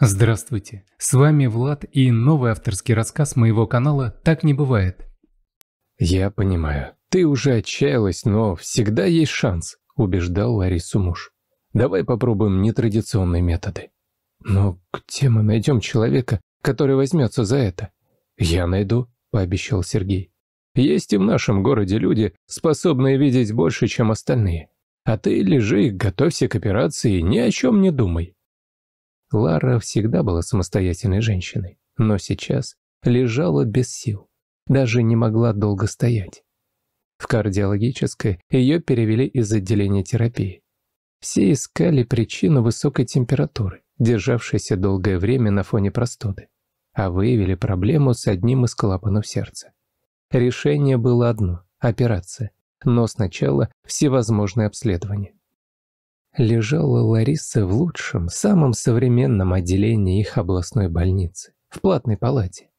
Здравствуйте, с вами Влад и новый авторский рассказ моего канала «Так не бывает». «Я понимаю, ты уже отчаялась, но всегда есть шанс», – убеждал Ларису муж. «Давай попробуем нетрадиционные методы». «Но где мы найдем человека, который возьмется за это?» «Я найду», – пообещал Сергей. «Есть и в нашем городе люди, способные видеть больше, чем остальные. А ты лежи, готовься к операции ни о чем не думай». Лара всегда была самостоятельной женщиной, но сейчас лежала без сил, даже не могла долго стоять. В кардиологическое ее перевели из отделения терапии. Все искали причину высокой температуры, державшейся долгое время на фоне простуды, а выявили проблему с одним из клапанов сердца. Решение было одно – операция, но сначала всевозможные обследования лежала Лариса в лучшем, самом современном отделении их областной больницы, в платной палате.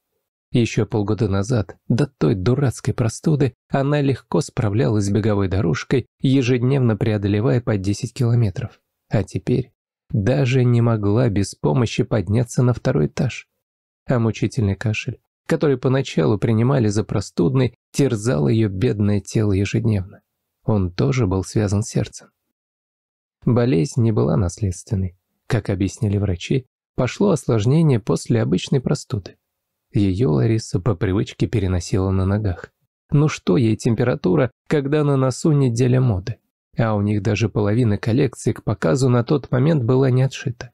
Еще полгода назад, до той дурацкой простуды, она легко справлялась с беговой дорожкой, ежедневно преодолевая по 10 километров. А теперь даже не могла без помощи подняться на второй этаж. А мучительный кашель, который поначалу принимали за простудный, терзал ее бедное тело ежедневно. Он тоже был связан с сердцем. Болезнь не была наследственной. Как объяснили врачи, пошло осложнение после обычной простуды. Ее Лариса по привычке переносила на ногах. Ну что ей температура, когда на носу неделя моды? А у них даже половина коллекции к показу на тот момент была не отшита.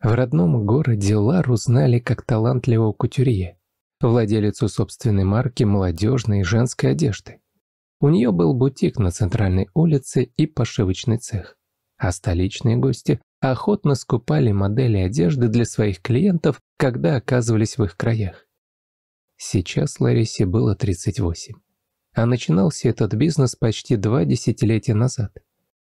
В родном городе Лару знали как талантливого кутюрье, владелицу собственной марки молодежной и женской одежды. У нее был бутик на центральной улице и пошивочный цех. А столичные гости охотно скупали модели одежды для своих клиентов, когда оказывались в их краях. Сейчас Ларисе было 38. А начинался этот бизнес почти два десятилетия назад,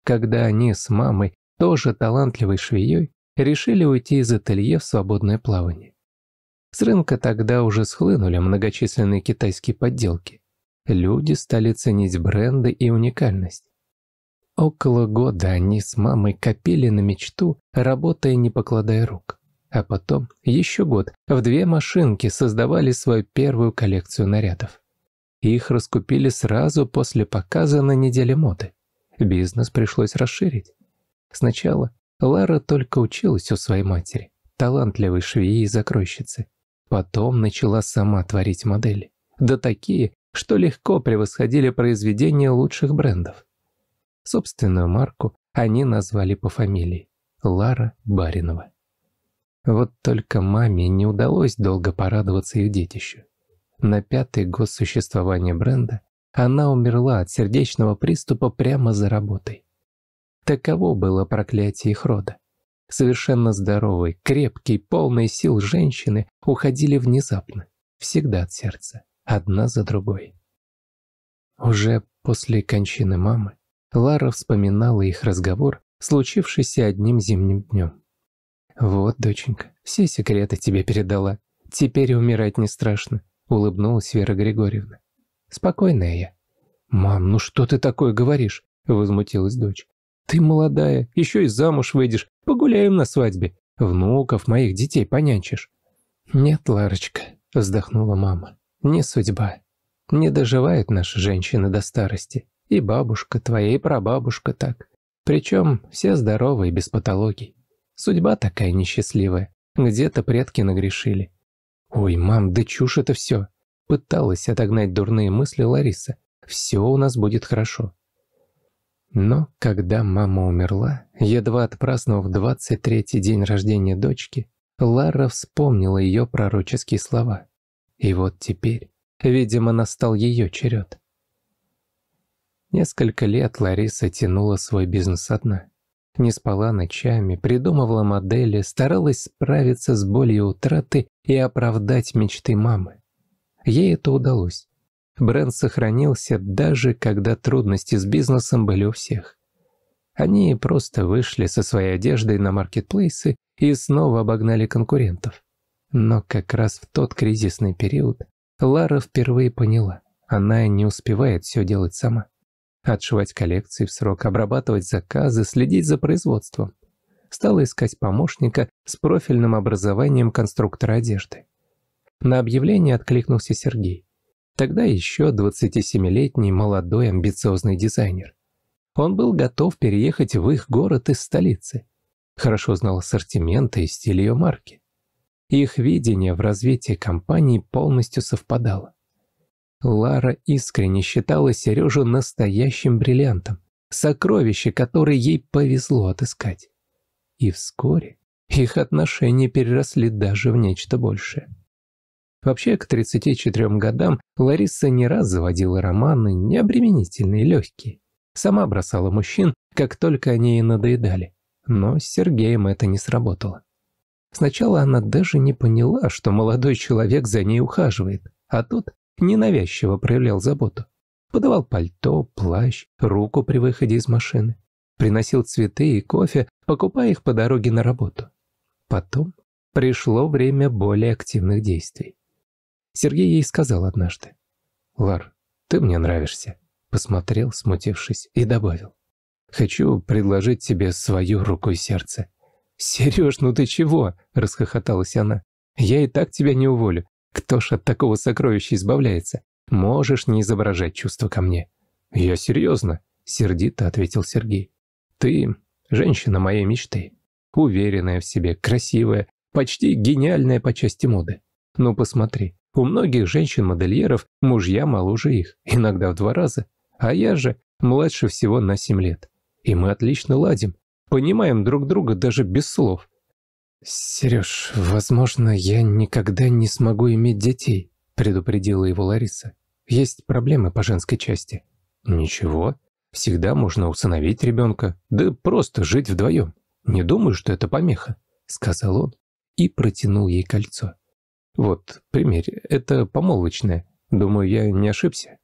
когда они с мамой, тоже талантливой швеей, решили уйти из ателье в свободное плавание. С рынка тогда уже схлынули многочисленные китайские подделки – люди стали ценить бренды и уникальность. Около года они с мамой копили на мечту, работая не покладая рук. А потом, еще год, в две машинки создавали свою первую коллекцию нарядов. Их раскупили сразу после показа на неделе моды. Бизнес пришлось расширить. Сначала Лара только училась у своей матери, талантливой швеи и закройщицы. Потом начала сама творить модели. Да такие, что легко превосходили произведения лучших брендов. Собственную марку они назвали по фамилии – Лара Баринова. Вот только маме не удалось долго порадоваться их детищу. На пятый год существования бренда она умерла от сердечного приступа прямо за работой. Таково было проклятие их рода. Совершенно здоровые, крепкие, полные сил женщины уходили внезапно, всегда от сердца одна за другой. Уже после кончины мамы Лара вспоминала их разговор, случившийся одним зимним днем. «Вот, доченька, все секреты тебе передала. Теперь умирать не страшно», — улыбнулась Вера Григорьевна. «Спокойная я». «Мам, ну что ты такое говоришь?» — возмутилась дочь. «Ты молодая, еще и замуж выйдешь, погуляем на свадьбе, внуков моих детей понянчишь». «Нет, Ларочка», — вздохнула мама. Не судьба. Не доживает наша женщина до старости. И бабушка твоя, и прабабушка так. Причем все здоровы и без патологий. Судьба такая несчастливая. Где-то предки нагрешили. Ой, мам, да чушь это все. Пыталась отогнать дурные мысли Лариса. Все у нас будет хорошо. Но когда мама умерла, едва отпраздновав 23-й день рождения дочки, Лара вспомнила ее пророческие слова. И вот теперь, видимо, настал ее черед. Несколько лет Лариса тянула свой бизнес одна. Не спала ночами, придумывала модели, старалась справиться с болью утраты и оправдать мечты мамы. Ей это удалось. Бренд сохранился даже когда трудности с бизнесом были у всех. Они просто вышли со своей одеждой на маркетплейсы и снова обогнали конкурентов. Но как раз в тот кризисный период Лара впервые поняла, она не успевает все делать сама. Отшивать коллекции в срок, обрабатывать заказы, следить за производством. Стала искать помощника с профильным образованием конструктора одежды. На объявление откликнулся Сергей. Тогда еще 27-летний молодой амбициозный дизайнер. Он был готов переехать в их город из столицы. Хорошо знал ассортименты и стиль ее марки. Их видение в развитии компании полностью совпадало. Лара искренне считала Сережу настоящим бриллиантом, сокровище, которое ей повезло отыскать. И вскоре их отношения переросли даже в нечто большее. Вообще, к 34 годам Лариса не раз заводила романы, необременительные, легкие. Сама бросала мужчин, как только они ей надоедали. Но с Сергеем это не сработало. Сначала она даже не поняла, что молодой человек за ней ухаживает, а тот ненавязчиво проявлял заботу. Подавал пальто, плащ, руку при выходе из машины. Приносил цветы и кофе, покупая их по дороге на работу. Потом пришло время более активных действий. Сергей ей сказал однажды. «Лар, ты мне нравишься», — посмотрел, смутившись, и добавил. «Хочу предложить тебе свою руку и сердце. «Сереж, ну ты чего?» – расхохоталась она. «Я и так тебя не уволю. Кто ж от такого сокровища избавляется? Можешь не изображать чувства ко мне». «Я серьезно», – сердито ответил Сергей. «Ты женщина моей мечты. Уверенная в себе, красивая, почти гениальная по части моды. Ну посмотри, у многих женщин-модельеров мужья моложе их, иногда в два раза. А я же младше всего на семь лет. И мы отлично ладим. Понимаем друг друга даже без слов. «Сереж, возможно, я никогда не смогу иметь детей», — предупредила его Лариса. «Есть проблемы по женской части». «Ничего. Всегда можно усыновить ребенка, да просто жить вдвоем. Не думаю, что это помеха», — сказал он и протянул ей кольцо. «Вот, примерь, это помолвочное. Думаю, я не ошибся».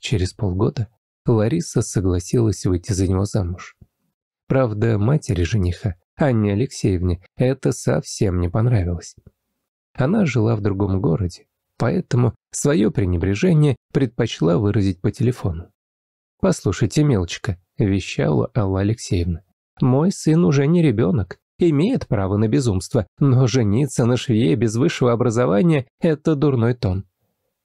Через полгода Лариса согласилась выйти за него замуж. Правда, матери жениха, Анне Алексеевне, это совсем не понравилось. Она жила в другом городе, поэтому свое пренебрежение предпочла выразить по телефону. «Послушайте, мелочка», — вещала Алла Алексеевна, — «мой сын уже не ребенок, имеет право на безумство, но жениться на швее без высшего образования — это дурной тон».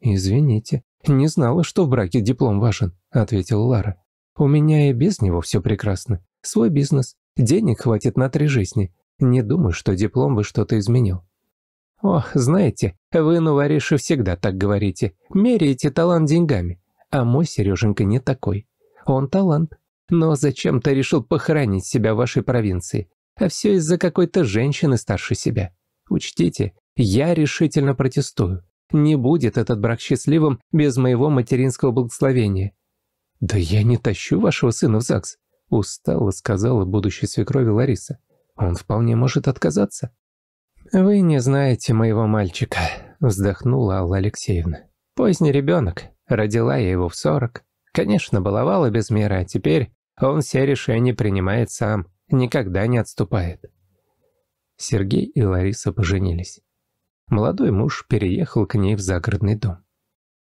«Извините, не знала, что в браке диплом важен», — ответила Лара. «У меня и без него все прекрасно свой бизнес. Денег хватит на три жизни. Не думаю, что диплом бы что-то изменил. Ох, знаете, вы, новориши, ну, всегда так говорите. Меряете талант деньгами. А мой Сереженька не такой. Он талант. Но зачем-то решил похоронить себя в вашей провинции. А все из-за какой-то женщины старше себя. Учтите, я решительно протестую. Не будет этот брак счастливым без моего материнского благословения. Да я не тащу вашего сына в ЗАГС. Устало сказала будущей свекрови Лариса. Он вполне может отказаться. «Вы не знаете моего мальчика», — вздохнула Алла Алексеевна. «Поздний ребенок. Родила я его в сорок. Конечно, баловала без меры, а теперь он все решения принимает сам, никогда не отступает». Сергей и Лариса поженились. Молодой муж переехал к ней в загородный дом.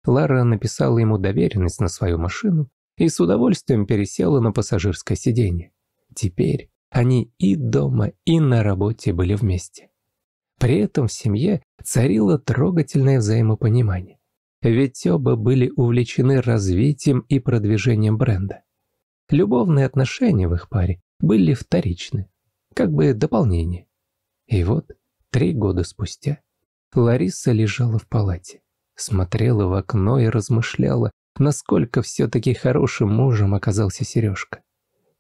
Лара написала ему доверенность на свою машину, и с удовольствием пересела на пассажирское сиденье. Теперь они и дома, и на работе были вместе. При этом в семье царило трогательное взаимопонимание. Ведь оба были увлечены развитием и продвижением бренда. Любовные отношения в их паре были вторичны, как бы дополнение. И вот, три года спустя, Лариса лежала в палате, смотрела в окно и размышляла, насколько все-таки хорошим мужем оказался Сережка.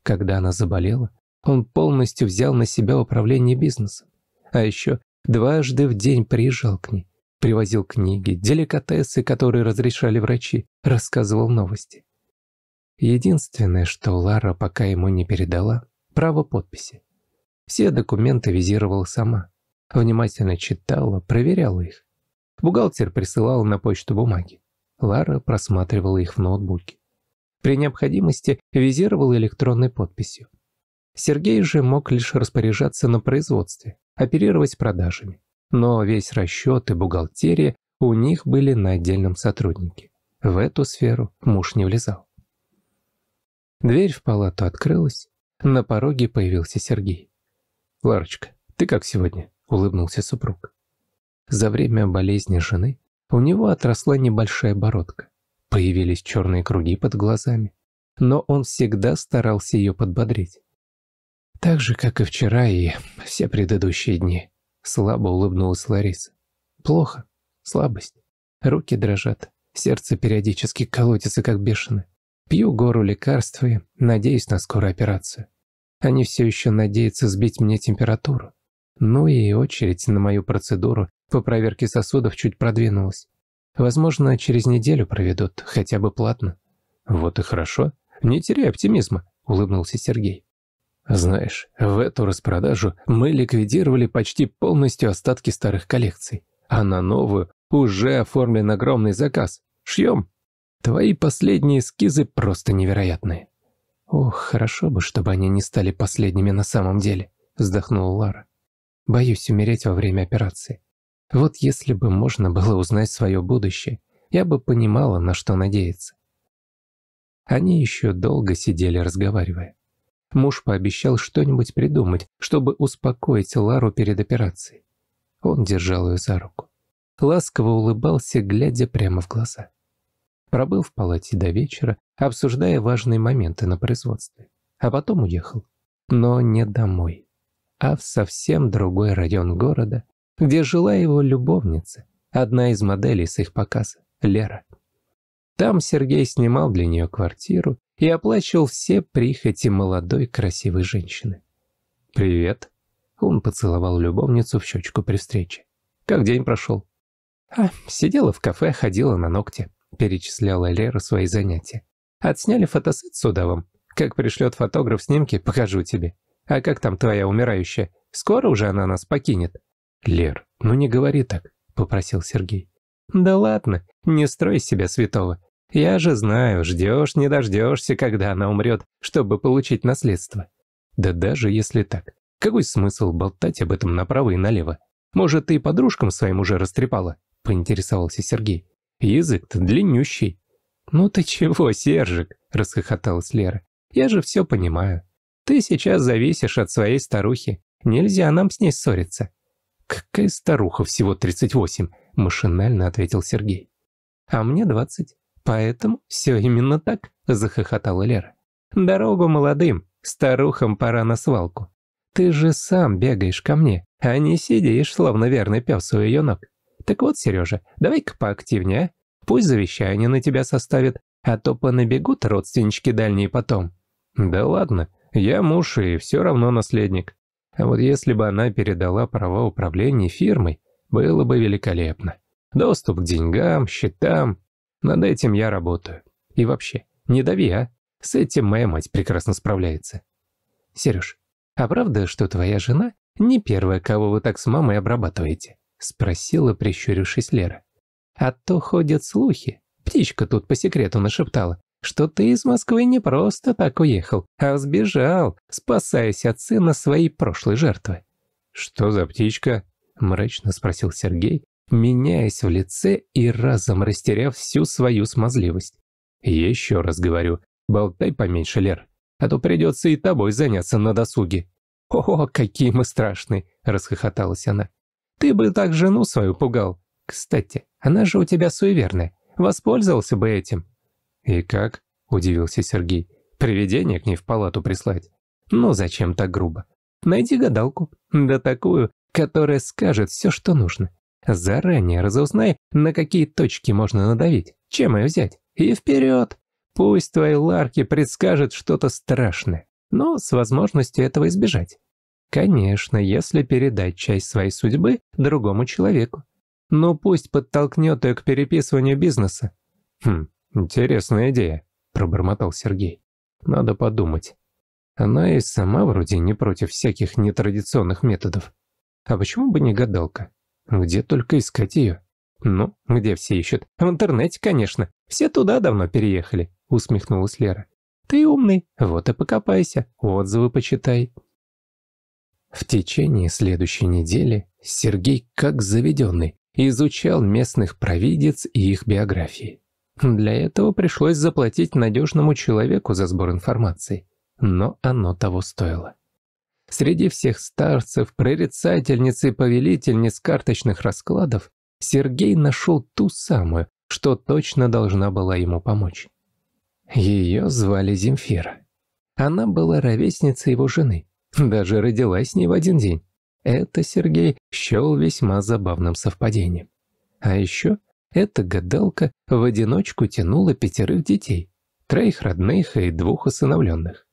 Когда она заболела, он полностью взял на себя управление бизнесом. А еще дважды в день приезжал к ней. Привозил книги, деликатесы, которые разрешали врачи, рассказывал новости. Единственное, что Лара пока ему не передала, право подписи. Все документы визировала сама. Внимательно читала, проверяла их. Бухгалтер присылал на почту бумаги. Лара просматривала их в ноутбуке. При необходимости визировала электронной подписью. Сергей же мог лишь распоряжаться на производстве, оперировать продажами. Но весь расчет и бухгалтерия у них были на отдельном сотруднике. В эту сферу муж не влезал. Дверь в палату открылась. На пороге появился Сергей. «Ларочка, ты как сегодня?» – улыбнулся супруг. За время болезни жены у него отросла небольшая бородка. Появились черные круги под глазами. Но он всегда старался ее подбодрить. Так же, как и вчера и все предыдущие дни. Слабо улыбнулась Лариса. Плохо. Слабость. Руки дрожат. Сердце периодически колотится, как бешено. Пью гору лекарств и надеюсь на скорую операцию. Они все еще надеются сбить мне температуру. Ну и очередь на мою процедуру по проверке сосудов чуть продвинулась. Возможно, через неделю проведут, хотя бы платно. Вот и хорошо. Не теряй оптимизма, улыбнулся Сергей. Знаешь, в эту распродажу мы ликвидировали почти полностью остатки старых коллекций, а на новую уже оформлен огромный заказ. Шьем. Твои последние эскизы просто невероятные. Ох, хорошо бы, чтобы они не стали последними на самом деле, вздохнула Лара. Боюсь умереть во время операции. Вот если бы можно было узнать свое будущее, я бы понимала, на что надеяться. Они еще долго сидели, разговаривая. Муж пообещал что-нибудь придумать, чтобы успокоить Лару перед операцией. Он держал ее за руку. Ласково улыбался, глядя прямо в глаза. Пробыл в палате до вечера, обсуждая важные моменты на производстве. А потом уехал. Но не домой, а в совсем другой район города, где жила его любовница, одна из моделей с их показа, Лера. Там Сергей снимал для нее квартиру и оплачивал все прихоти молодой красивой женщины. «Привет», — он поцеловал любовницу в щечку при встрече. «Как день прошел?» «А, сидела в кафе, ходила на ногти», — перечисляла Лера свои занятия. «Отсняли фотосет с удавом. Как пришлет фотограф снимки, покажу тебе. А как там твоя умирающая? Скоро уже она нас покинет?» «Лер, ну не говори так», — попросил Сергей. «Да ладно, не строй себя святого. Я же знаю, ждешь, не дождешься, когда она умрет, чтобы получить наследство. Да даже если так, какой смысл болтать об этом направо и налево? Может, ты и подружкам своим уже растрепала?» — поинтересовался Сергей. «Язык-то длиннющий». «Ну ты чего, Сержик?» — расхохоталась Лера. «Я же все понимаю. Ты сейчас зависишь от своей старухи. Нельзя нам с ней ссориться. «Какая старуха, всего 38», — машинально ответил Сергей. «А мне 20. Поэтому все именно так», — захохотала Лера. «Дорогу молодым, старухам пора на свалку. Ты же сам бегаешь ко мне, а не сидишь, словно верный пес у ее ног. Так вот, Сережа, давай-ка поактивнее, а? Пусть завещание на тебя составят, а то понабегут родственнички дальние потом». «Да ладно, я муж и все равно наследник. А вот если бы она передала права управления фирмой, было бы великолепно. Доступ к деньгам, счетам. Над этим я работаю. И вообще, не дави, а? С этим моя мать прекрасно справляется. Сереж, а правда, что твоя жена не первая, кого вы так с мамой обрабатываете? Спросила, прищурившись Лера. А то ходят слухи. Птичка тут по секрету нашептала, что ты из Москвы не просто так уехал, а сбежал, спасаясь от сына своей прошлой жертвы». «Что за птичка?» – мрачно спросил Сергей, меняясь в лице и разом растеряв всю свою смазливость. «Еще раз говорю, болтай поменьше, Лер, а то придется и тобой заняться на досуге». «О, какие мы страшные!» – расхохоталась она. «Ты бы так жену свою пугал. Кстати, она же у тебя суеверная. Воспользовался бы этим». «И как?» – удивился Сергей. «Привидение к ней в палату прислать? Ну зачем так грубо? Найди гадалку, да такую, которая скажет все, что нужно. Заранее разузнай, на какие точки можно надавить, чем ее взять, и вперед! Пусть твои ларки предскажет что-то страшное, но с возможностью этого избежать. Конечно, если передать часть своей судьбы другому человеку. Но ну, пусть подтолкнет ее к переписыванию бизнеса. Хм, «Интересная идея», — пробормотал Сергей. «Надо подумать. Она и сама вроде не против всяких нетрадиционных методов. А почему бы не гадалка? Где только искать ее?» «Ну, где все ищут? В интернете, конечно. Все туда давно переехали», — усмехнулась Лера. «Ты умный, вот и покопайся, отзывы почитай». В течение следующей недели Сергей, как заведенный, изучал местных провидец и их биографии. Для этого пришлось заплатить надежному человеку за сбор информации, но оно того стоило. Среди всех старцев, прорицательниц и повелительниц карточных раскладов Сергей нашел ту самую, что точно должна была ему помочь. Ее звали Земфира. Она была ровесницей его жены, даже родилась с ней в один день. Это Сергей счел весьма забавным совпадением. А еще эта гадалка в одиночку тянула пятерых детей, троих родных и двух усыновленных.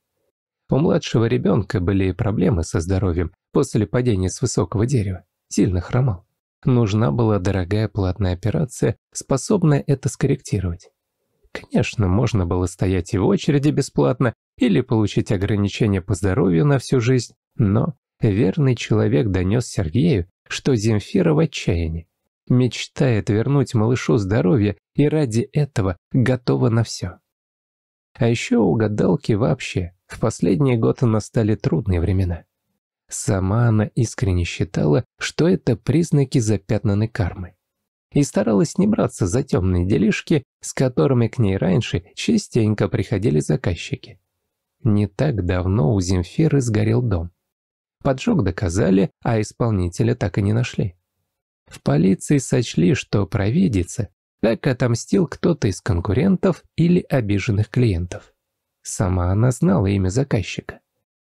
У младшего ребенка были проблемы со здоровьем после падения с высокого дерева, сильно хромал. Нужна была дорогая платная операция, способная это скорректировать. Конечно, можно было стоять и в очереди бесплатно или получить ограничения по здоровью на всю жизнь, но верный человек донес Сергею, что Земфира в отчаянии мечтает вернуть малышу здоровье и ради этого готова на все. А еще у гадалки вообще в последние годы настали трудные времена. Сама она искренне считала, что это признаки запятнанной кармы. И старалась не браться за темные делишки, с которыми к ней раньше частенько приходили заказчики. Не так давно у Земфиры сгорел дом. Поджог доказали, а исполнителя так и не нашли. В полиции сочли, что провидице как отомстил кто-то из конкурентов или обиженных клиентов. Сама она знала имя заказчика.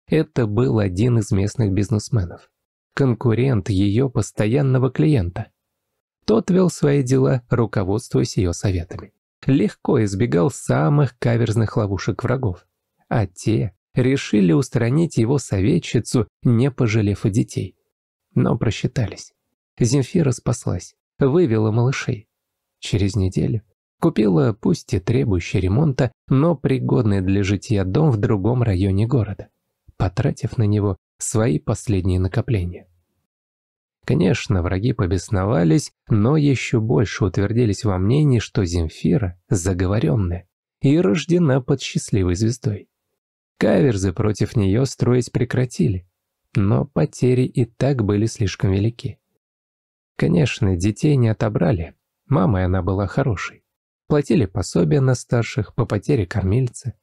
Это был один из местных бизнесменов. Конкурент ее постоянного клиента. Тот вел свои дела, руководствуясь ее советами. Легко избегал самых каверзных ловушек врагов. А те решили устранить его советчицу, не пожалев и детей. Но просчитались. Земфира спаслась, вывела малышей. Через неделю купила, пусть и требующий ремонта, но пригодный для житья дом в другом районе города, потратив на него свои последние накопления. Конечно, враги побесновались, но еще больше утвердились во мнении, что Земфира заговоренная и рождена под счастливой звездой. Каверзы против нее строить прекратили, но потери и так были слишком велики. Конечно, детей не отобрали. Мамой она была хорошей. Платили пособия на старших по потере кормильца.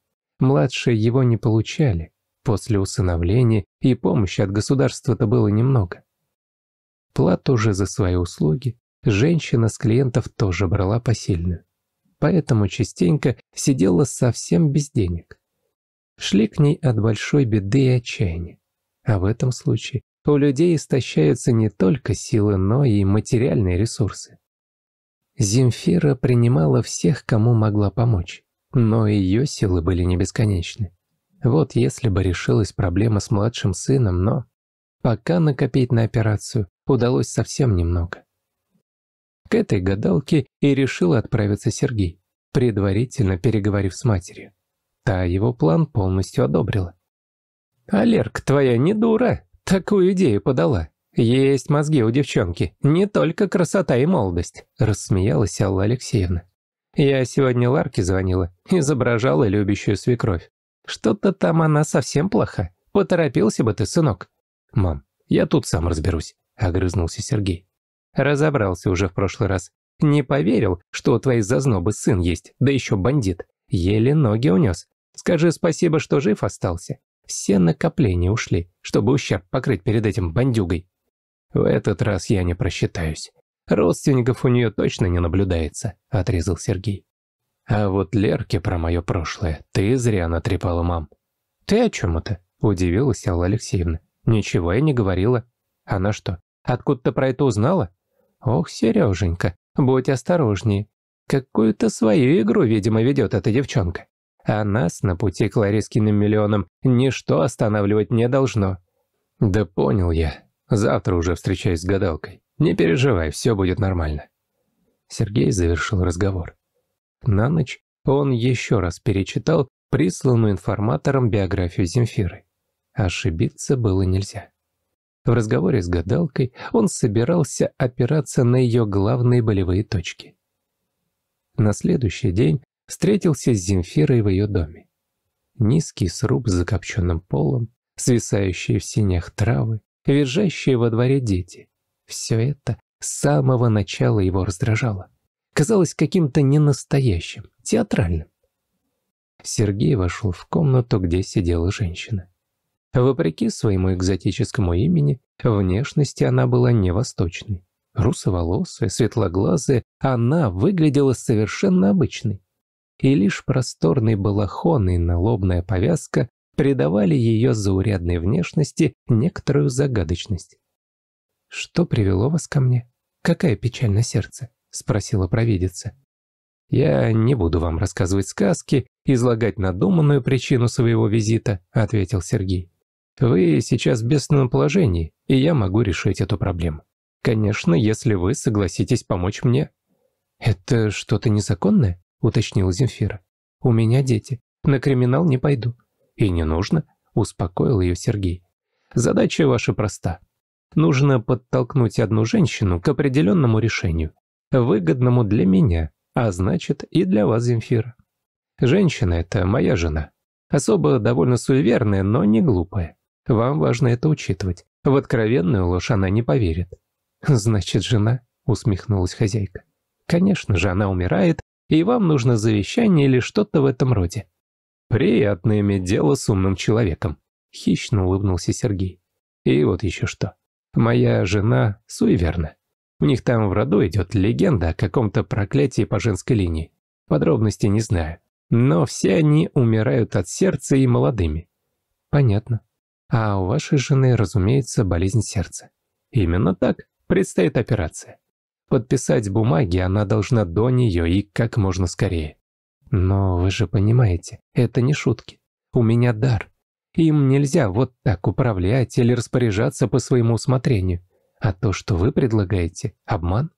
Младшие его не получали. После усыновления и помощи от государства-то было немного. Плату же за свои услуги женщина с клиентов тоже брала посильную. Поэтому частенько сидела совсем без денег. Шли к ней от большой беды и отчаяния. А в этом случае у людей истощаются не только силы, но и материальные ресурсы. Земфира принимала всех, кому могла помочь, но ее силы были не бесконечны. Вот если бы решилась проблема с младшим сыном, но пока накопить на операцию удалось совсем немного. К этой гадалке и решил отправиться Сергей, предварительно переговорив с матерью. Та его план полностью одобрила. «Алерк, твоя не дура, Такую идею подала. Есть мозги у девчонки, не только красота и молодость, рассмеялась Алла Алексеевна. Я сегодня Ларке звонила, изображала любящую свекровь. Что-то там она совсем плоха. Поторопился бы ты, сынок. Мам, я тут сам разберусь, огрызнулся Сергей. Разобрался уже в прошлый раз. Не поверил, что у твоей зазнобы сын есть, да еще бандит. Еле ноги унес. Скажи спасибо, что жив остался. Все накопления ушли, чтобы ущерб покрыть перед этим бандюгой. В этот раз я не просчитаюсь. Родственников у нее точно не наблюдается, отрезал Сергей. А вот Лерке про мое прошлое ты зря натрепала, мам. Ты о чем это? Удивилась Алла Алексеевна. Ничего я не говорила. Она что, откуда-то про это узнала? Ох, Сереженька, будь осторожнее. Какую-то свою игру, видимо, ведет эта девчонка а нас на пути к Ларискиным миллионам ничто останавливать не должно. Да понял я. Завтра уже встречаюсь с гадалкой. Не переживай, все будет нормально. Сергей завершил разговор. На ночь он еще раз перечитал присланную информатором биографию Земфиры. Ошибиться было нельзя. В разговоре с гадалкой он собирался опираться на ее главные болевые точки. На следующий день встретился с Земфирой в ее доме. Низкий сруб с закопченным полом, свисающие в синях травы, визжащие во дворе дети. Все это с самого начала его раздражало. Казалось каким-то ненастоящим, театральным. Сергей вошел в комнату, где сидела женщина. Вопреки своему экзотическому имени, внешности она была не восточной. Русоволосая, светлоглазая, она выглядела совершенно обычной и лишь просторный балахон и налобная повязка придавали ее заурядной внешности некоторую загадочность. «Что привело вас ко мне? Какая печаль на сердце?» — спросила провидица. «Я не буду вам рассказывать сказки, излагать надуманную причину своего визита», — ответил Сергей. «Вы сейчас в бедственном положении, и я могу решить эту проблему. Конечно, если вы согласитесь помочь мне». «Это что-то незаконное?» уточнила Земфира. «У меня дети. На криминал не пойду». «И не нужно», — успокоил ее Сергей. «Задача ваша проста. Нужно подтолкнуть одну женщину к определенному решению, выгодному для меня, а значит и для вас, Земфира. Женщина — это моя жена. Особо довольно суеверная, но не глупая. Вам важно это учитывать. В откровенную ложь она не поверит». «Значит, жена?» — усмехнулась хозяйка. «Конечно же, она умирает, и вам нужно завещание или что-то в этом роде». «Приятно иметь дело с умным человеком», — хищно улыбнулся Сергей. «И вот еще что. Моя жена суеверна. У них там в роду идет легенда о каком-то проклятии по женской линии. Подробностей не знаю. Но все они умирают от сердца и молодыми». «Понятно. А у вашей жены, разумеется, болезнь сердца». «Именно так. Предстоит операция. Подписать бумаги она должна до нее и как можно скорее. Но вы же понимаете, это не шутки. У меня дар. Им нельзя вот так управлять или распоряжаться по своему усмотрению. А то, что вы предлагаете, обман?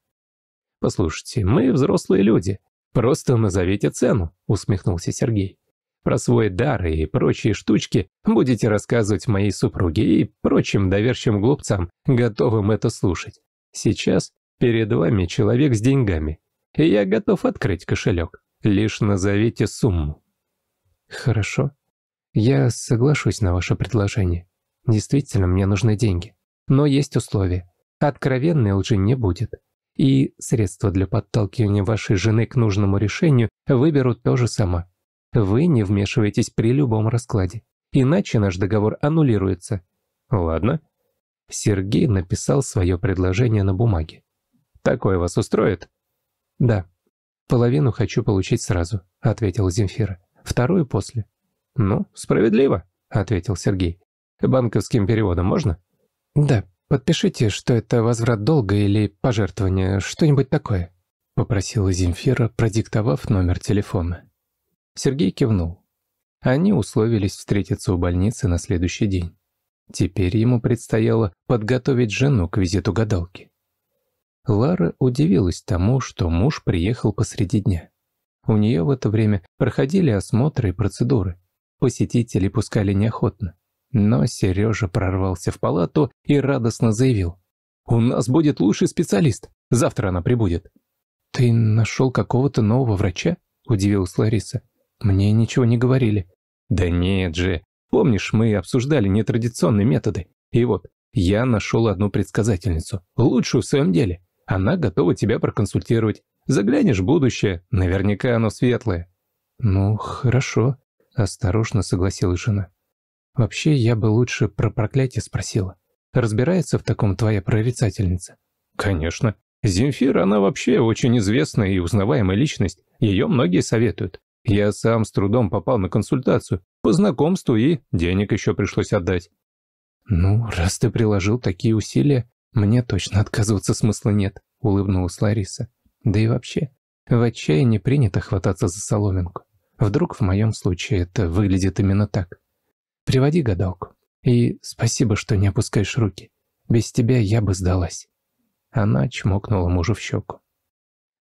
Послушайте, мы взрослые люди. Просто назовите цену, усмехнулся Сергей. Про свой дар и прочие штучки будете рассказывать моей супруге и прочим доверчивым глупцам, готовым это слушать. Сейчас Перед вами человек с деньгами, и я готов открыть кошелек. Лишь назовите сумму». «Хорошо. Я соглашусь на ваше предложение. Действительно, мне нужны деньги. Но есть условия. Откровенной лжи не будет. И средства для подталкивания вашей жены к нужному решению выберу тоже сама. Вы не вмешиваетесь при любом раскладе. Иначе наш договор аннулируется». «Ладно». Сергей написал свое предложение на бумаге. Такое вас устроит?» «Да. Половину хочу получить сразу», — ответила Земфира. «Вторую после». «Ну, справедливо», — ответил Сергей. «Банковским переводом можно?» «Да. Подпишите, что это возврат долга или пожертвование, что-нибудь такое», — попросила Земфира, продиктовав номер телефона. Сергей кивнул. Они условились встретиться у больницы на следующий день. Теперь ему предстояло подготовить жену к визиту гадалки. Лара удивилась тому, что муж приехал посреди дня. У нее в это время проходили осмотры и процедуры. Посетители пускали неохотно. Но Сережа прорвался в палату и радостно заявил. «У нас будет лучший специалист. Завтра она прибудет». «Ты нашел какого-то нового врача?» – удивилась Лариса. «Мне ничего не говорили». «Да нет же. Помнишь, мы обсуждали нетрадиционные методы? И вот, я нашел одну предсказательницу, лучшую в своем деле. Она готова тебя проконсультировать. Заглянешь в будущее, наверняка оно светлое». «Ну, хорошо», — осторожно согласилась жена. «Вообще, я бы лучше про проклятие спросила. Разбирается в таком твоя прорицательница?» «Конечно. Земфира, она вообще очень известная и узнаваемая личность. Ее многие советуют. Я сам с трудом попал на консультацию. По знакомству и денег еще пришлось отдать». «Ну, раз ты приложил такие усилия, «Мне точно отказываться смысла нет», — улыбнулась Лариса. «Да и вообще, в отчаянии принято хвататься за соломинку. Вдруг в моем случае это выглядит именно так. Приводи гадалку. И спасибо, что не опускаешь руки. Без тебя я бы сдалась». Она чмокнула мужу в щеку.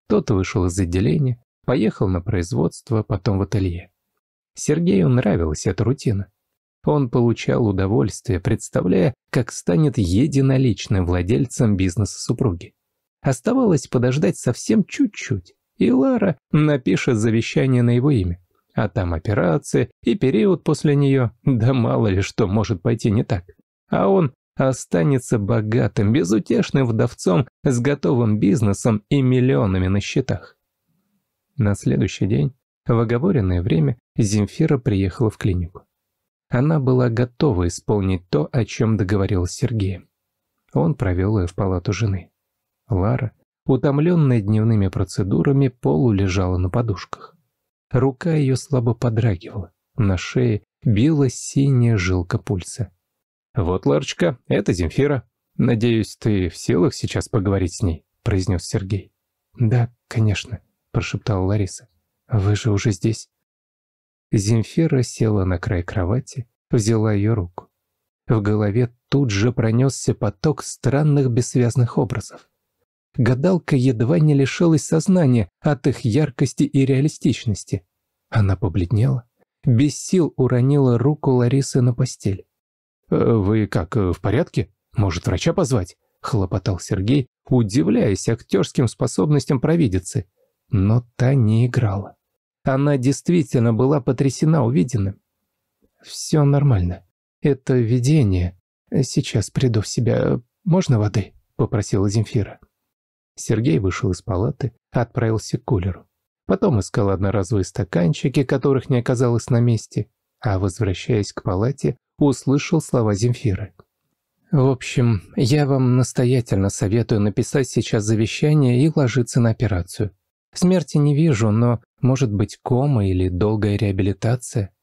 Тот вышел из отделения, поехал на производство, потом в ателье. Сергею нравилась эта рутина. Он получал удовольствие, представляя, как станет единоличным владельцем бизнеса супруги. Оставалось подождать совсем чуть-чуть, и Лара напишет завещание на его имя. А там операция и период после нее, да мало ли что может пойти не так. А он останется богатым, безутешным вдовцом с готовым бизнесом и миллионами на счетах. На следующий день, в оговоренное время, Земфира приехала в клинику. Она была готова исполнить то, о чем договорил Сергей. Он провел ее в палату жены. Лара, утомленная дневными процедурами, полулежала на подушках. Рука ее слабо подрагивала. На шее била синяя жилка пульса. «Вот, Ларочка, это Земфира. Надеюсь, ты в силах сейчас поговорить с ней», — произнес Сергей. «Да, конечно», — прошептала Лариса. «Вы же уже здесь?» Земфира села на край кровати, взяла ее руку. В голове тут же пронесся поток странных бессвязных образов. Гадалка едва не лишилась сознания от их яркости и реалистичности. Она побледнела, без сил уронила руку Ларисы на постель. «Э, «Вы как, э, в порядке? Может, врача позвать?» — хлопотал Сергей, удивляясь актерским способностям провидицы. Но та не играла. Она действительно была потрясена увиденным. «Все нормально. Это видение. Сейчас приду в себя. Можно воды?» – попросила Земфира. Сергей вышел из палаты, отправился к кулеру. Потом искал одноразовые стаканчики, которых не оказалось на месте, а, возвращаясь к палате, услышал слова Земфиры. «В общем, я вам настоятельно советую написать сейчас завещание и ложиться на операцию. Смерти не вижу, но, может быть, кома или долгая реабилитация?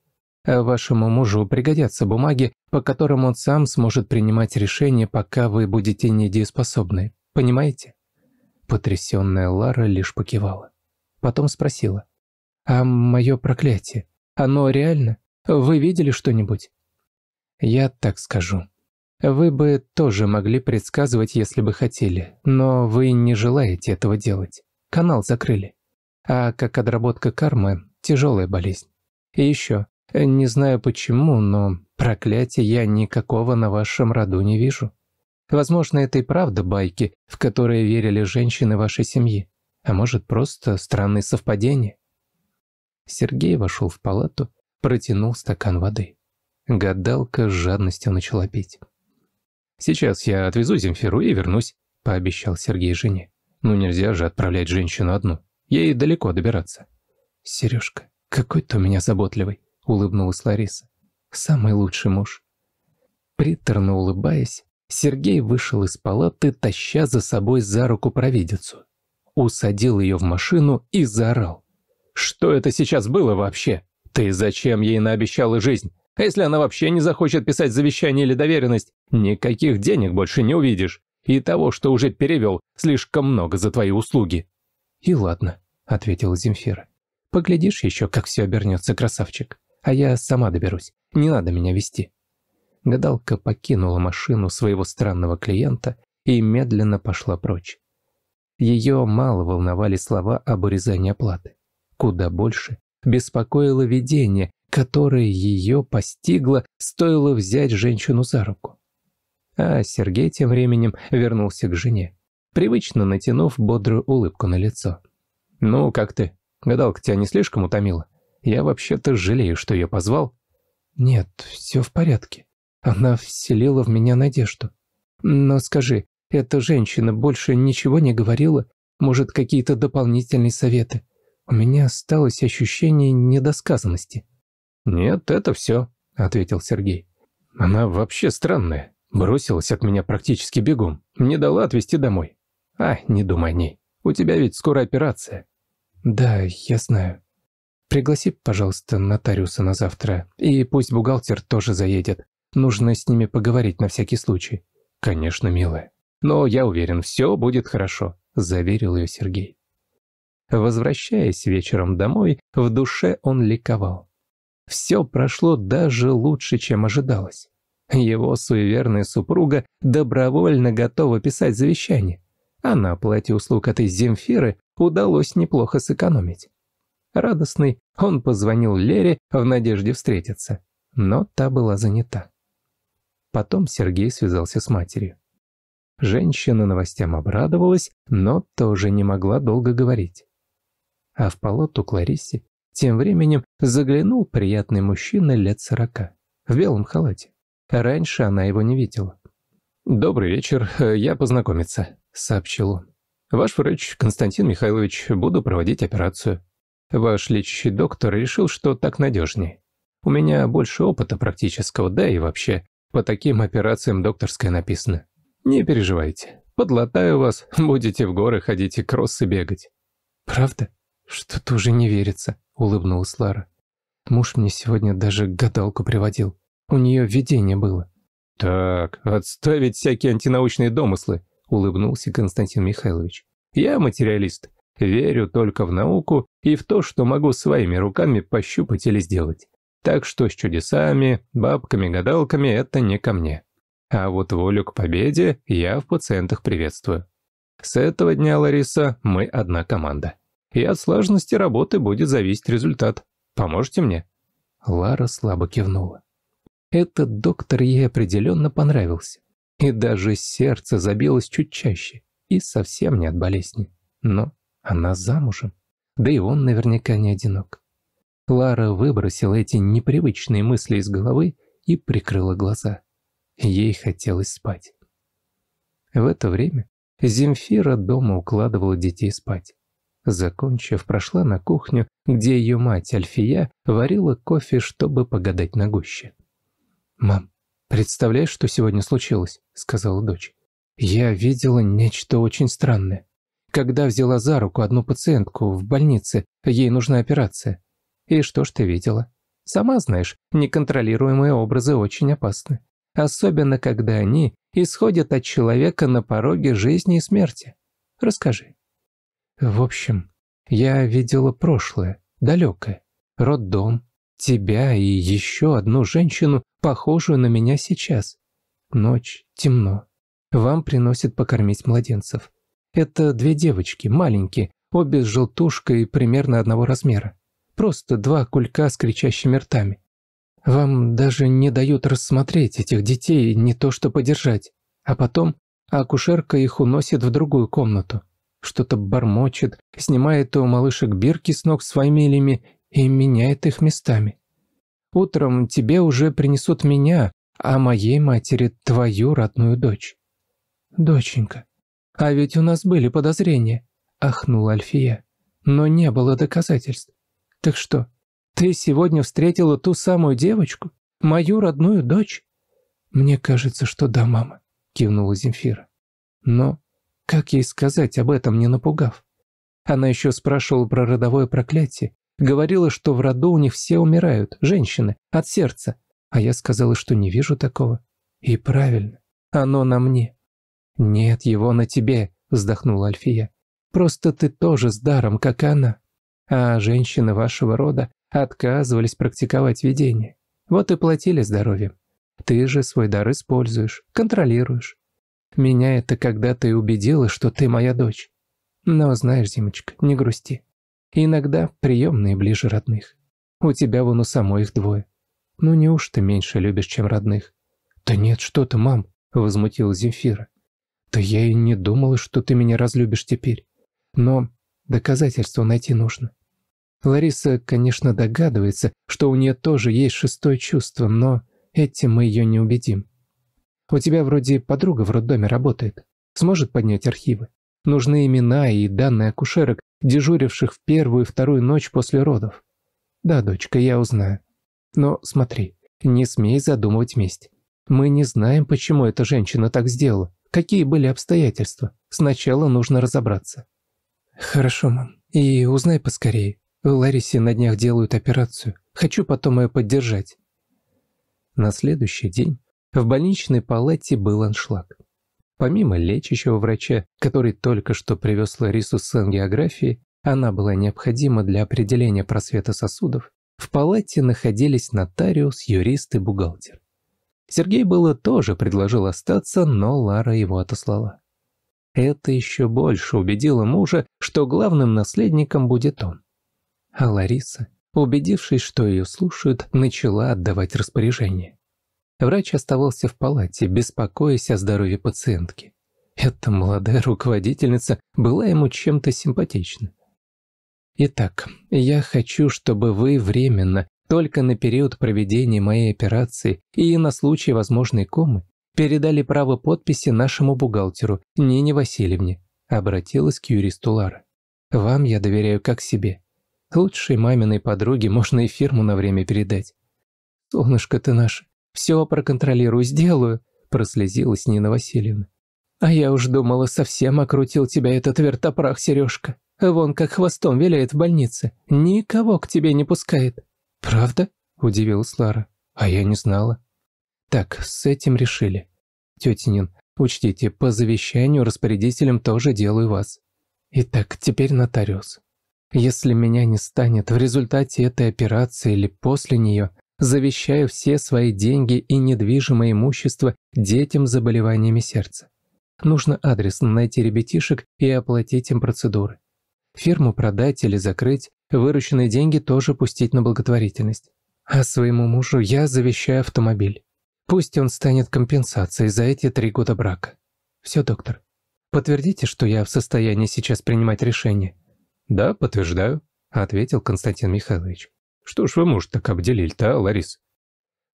А вашему мужу пригодятся бумаги, по которым он сам сможет принимать решения, пока вы будете недееспособны. Понимаете?» Потрясенная Лара лишь покивала. Потом спросила. «А мое проклятие? Оно реально? Вы видели что-нибудь?» «Я так скажу. Вы бы тоже могли предсказывать, если бы хотели, но вы не желаете этого делать канал закрыли. А как отработка кармы – тяжелая болезнь. И еще, э, не знаю почему, но проклятия я никакого на вашем роду не вижу. Возможно, это и правда байки, в которые верили женщины вашей семьи. А может, просто странные совпадения? Сергей вошел в палату, протянул стакан воды. Гадалка с жадностью начала пить. «Сейчас я отвезу Земфиру и вернусь», — пообещал Сергей жене. Ну нельзя же отправлять женщину одну. Ей далеко добираться. «Сережка, какой ты у меня заботливый», — улыбнулась Лариса. «Самый лучший муж». Приторно улыбаясь, Сергей вышел из палаты, таща за собой за руку провидицу. Усадил ее в машину и заорал. «Что это сейчас было вообще? Ты зачем ей наобещала жизнь? А если она вообще не захочет писать завещание или доверенность, никаких денег больше не увидишь и того, что уже перевел, слишком много за твои услуги». «И ладно», — ответила Земфира. «Поглядишь еще, как все обернется, красавчик. А я сама доберусь. Не надо меня вести». Гадалка покинула машину своего странного клиента и медленно пошла прочь. Ее мало волновали слова об урезании оплаты. Куда больше беспокоило видение, которое ее постигло, стоило взять женщину за руку а Сергей тем временем вернулся к жене, привычно натянув бодрую улыбку на лицо. «Ну, как ты? Гадалка тебя не слишком утомила? Я вообще-то жалею, что ее позвал». «Нет, все в порядке. Она вселила в меня надежду. Но скажи, эта женщина больше ничего не говорила? Может, какие-то дополнительные советы? У меня осталось ощущение недосказанности». «Нет, это все», — ответил Сергей. «Она вообще странная. Бросилась от меня практически бегом. мне дала отвезти домой. А, не думай о ней. У тебя ведь скоро операция. Да, я знаю. Пригласи, пожалуйста, нотариуса на завтра. И пусть бухгалтер тоже заедет. Нужно с ними поговорить на всякий случай. Конечно, милая. Но я уверен, все будет хорошо, заверил ее Сергей. Возвращаясь вечером домой, в душе он ликовал. Все прошло даже лучше, чем ожидалось. Его суеверная супруга добровольно готова писать завещание, а на оплате услуг этой Земфиры удалось неплохо сэкономить. Радостный, он позвонил Лере в надежде встретиться, но та была занята. Потом Сергей связался с матерью. Женщина новостям обрадовалась, но тоже не могла долго говорить. А в полоту Кларисси тем временем заглянул приятный мужчина лет сорока в белом халате. Раньше она его не видела. «Добрый вечер, я познакомиться», — сообщил он. «Ваш врач Константин Михайлович, буду проводить операцию. Ваш лечащий доктор решил, что так надежнее. У меня больше опыта практического, да и вообще, по таким операциям докторская написано. Не переживайте, подлатаю вас, будете в горы ходить и кроссы бегать». «Правда? Что-то уже не верится», — улыбнулась Лара. «Муж мне сегодня даже гадалку приводил. У нее видение было. «Так, отставить всякие антинаучные домыслы», — улыбнулся Константин Михайлович. «Я материалист. Верю только в науку и в то, что могу своими руками пощупать или сделать. Так что с чудесами, бабками-гадалками это не ко мне. А вот волю к победе я в пациентах приветствую. С этого дня, Лариса, мы одна команда. И от сложности работы будет зависеть результат. Поможете мне?» Лара слабо кивнула. Этот доктор ей определенно понравился. И даже сердце забилось чуть чаще. И совсем не от болезни. Но она замужем. Да и он наверняка не одинок. Лара выбросила эти непривычные мысли из головы и прикрыла глаза. Ей хотелось спать. В это время Земфира дома укладывала детей спать. Закончив, прошла на кухню, где ее мать Альфия варила кофе, чтобы погадать на гуще. «Мам, представляешь, что сегодня случилось?» – сказала дочь. «Я видела нечто очень странное. Когда взяла за руку одну пациентку в больнице, ей нужна операция. И что ж ты видела? Сама знаешь, неконтролируемые образы очень опасны. Особенно, когда они исходят от человека на пороге жизни и смерти. Расскажи». «В общем, я видела прошлое, далекое. Роддом, тебя и еще одну женщину, похожую на меня сейчас. Ночь, темно. Вам приносят покормить младенцев. Это две девочки, маленькие, обе с желтушкой примерно одного размера. Просто два кулька с кричащими ртами. Вам даже не дают рассмотреть этих детей, не то что подержать. А потом акушерка их уносит в другую комнату. Что-то бормочет, снимает у малышек бирки с ног с фамилиями и меняет их местами. Утром тебе уже принесут меня, а моей матери твою родную дочь». «Доченька, а ведь у нас были подозрения», – ахнула Альфия. «Но не было доказательств. Так что, ты сегодня встретила ту самую девочку? Мою родную дочь?» «Мне кажется, что да, мама», – кивнула Земфира. «Но как ей сказать об этом, не напугав?» Она еще спрашивала про родовое проклятие, Говорила, что в роду у них все умирают, женщины, от сердца. А я сказала, что не вижу такого. И правильно, оно на мне. «Нет, его на тебе», — вздохнула Альфия. «Просто ты тоже с даром, как и она. А женщины вашего рода отказывались практиковать видение. Вот и платили здоровьем. Ты же свой дар используешь, контролируешь. Меня это когда то и убедило, что ты моя дочь. Но знаешь, Зимочка, не грусти иногда приемные ближе родных. У тебя вон у самой их двое. Ну неужто меньше любишь, чем родных? Да нет, что ты, мам, возмутилась Земфира. Да я и не думала, что ты меня разлюбишь теперь. Но доказательства найти нужно. Лариса, конечно, догадывается, что у нее тоже есть шестое чувство, но этим мы ее не убедим. У тебя вроде подруга в роддоме работает. Сможет поднять архивы. Нужны имена и данные акушерок, дежуривших в первую и вторую ночь после родов. Да, дочка, я узнаю. Но смотри, не смей задумывать месть. Мы не знаем, почему эта женщина так сделала, какие были обстоятельства. Сначала нужно разобраться. Хорошо, мам. И узнай поскорее. В Ларисе на днях делают операцию. Хочу потом ее поддержать. На следующий день в больничной палате был аншлаг. Помимо лечащего врача, который только что привез Ларису с ангиографии, она была необходима для определения просвета сосудов, в палате находились нотариус, юрист и бухгалтер. Сергей было тоже предложил остаться, но Лара его отослала. Это еще больше убедило мужа, что главным наследником будет он. А Лариса, убедившись, что ее слушают, начала отдавать распоряжение. Врач оставался в палате, беспокоясь о здоровье пациентки. Эта молодая руководительница была ему чем-то симпатична. «Итак, я хочу, чтобы вы временно, только на период проведения моей операции и на случай возможной комы, передали право подписи нашему бухгалтеру Нине Васильевне», обратилась к юристу Лара. «Вам я доверяю как себе. Лучшей маминой подруге можно и фирму на время передать. Солнышко ты наше, все проконтролирую, сделаю», – прослезилась Нина Васильевна. «А я уж думала, совсем окрутил тебя этот вертопрах, Сережка. Вон как хвостом виляет в больнице. Никого к тебе не пускает». «Правда?» – удивилась Лара. «А я не знала». «Так, с этим решили. Тетя Нин, учтите, по завещанию распорядителем тоже делаю вас. Итак, теперь нотариус. Если меня не станет в результате этой операции или после нее, завещаю все свои деньги и недвижимое имущество детям с заболеваниями сердца. Нужно адресно найти ребятишек и оплатить им процедуры. Фирму продать или закрыть, вырученные деньги тоже пустить на благотворительность. А своему мужу я завещаю автомобиль. Пусть он станет компенсацией за эти три года брака. Все, доктор. Подтвердите, что я в состоянии сейчас принимать решение? Да, подтверждаю, ответил Константин Михайлович. Что ж вы муж так обделили-то, а, Ларис?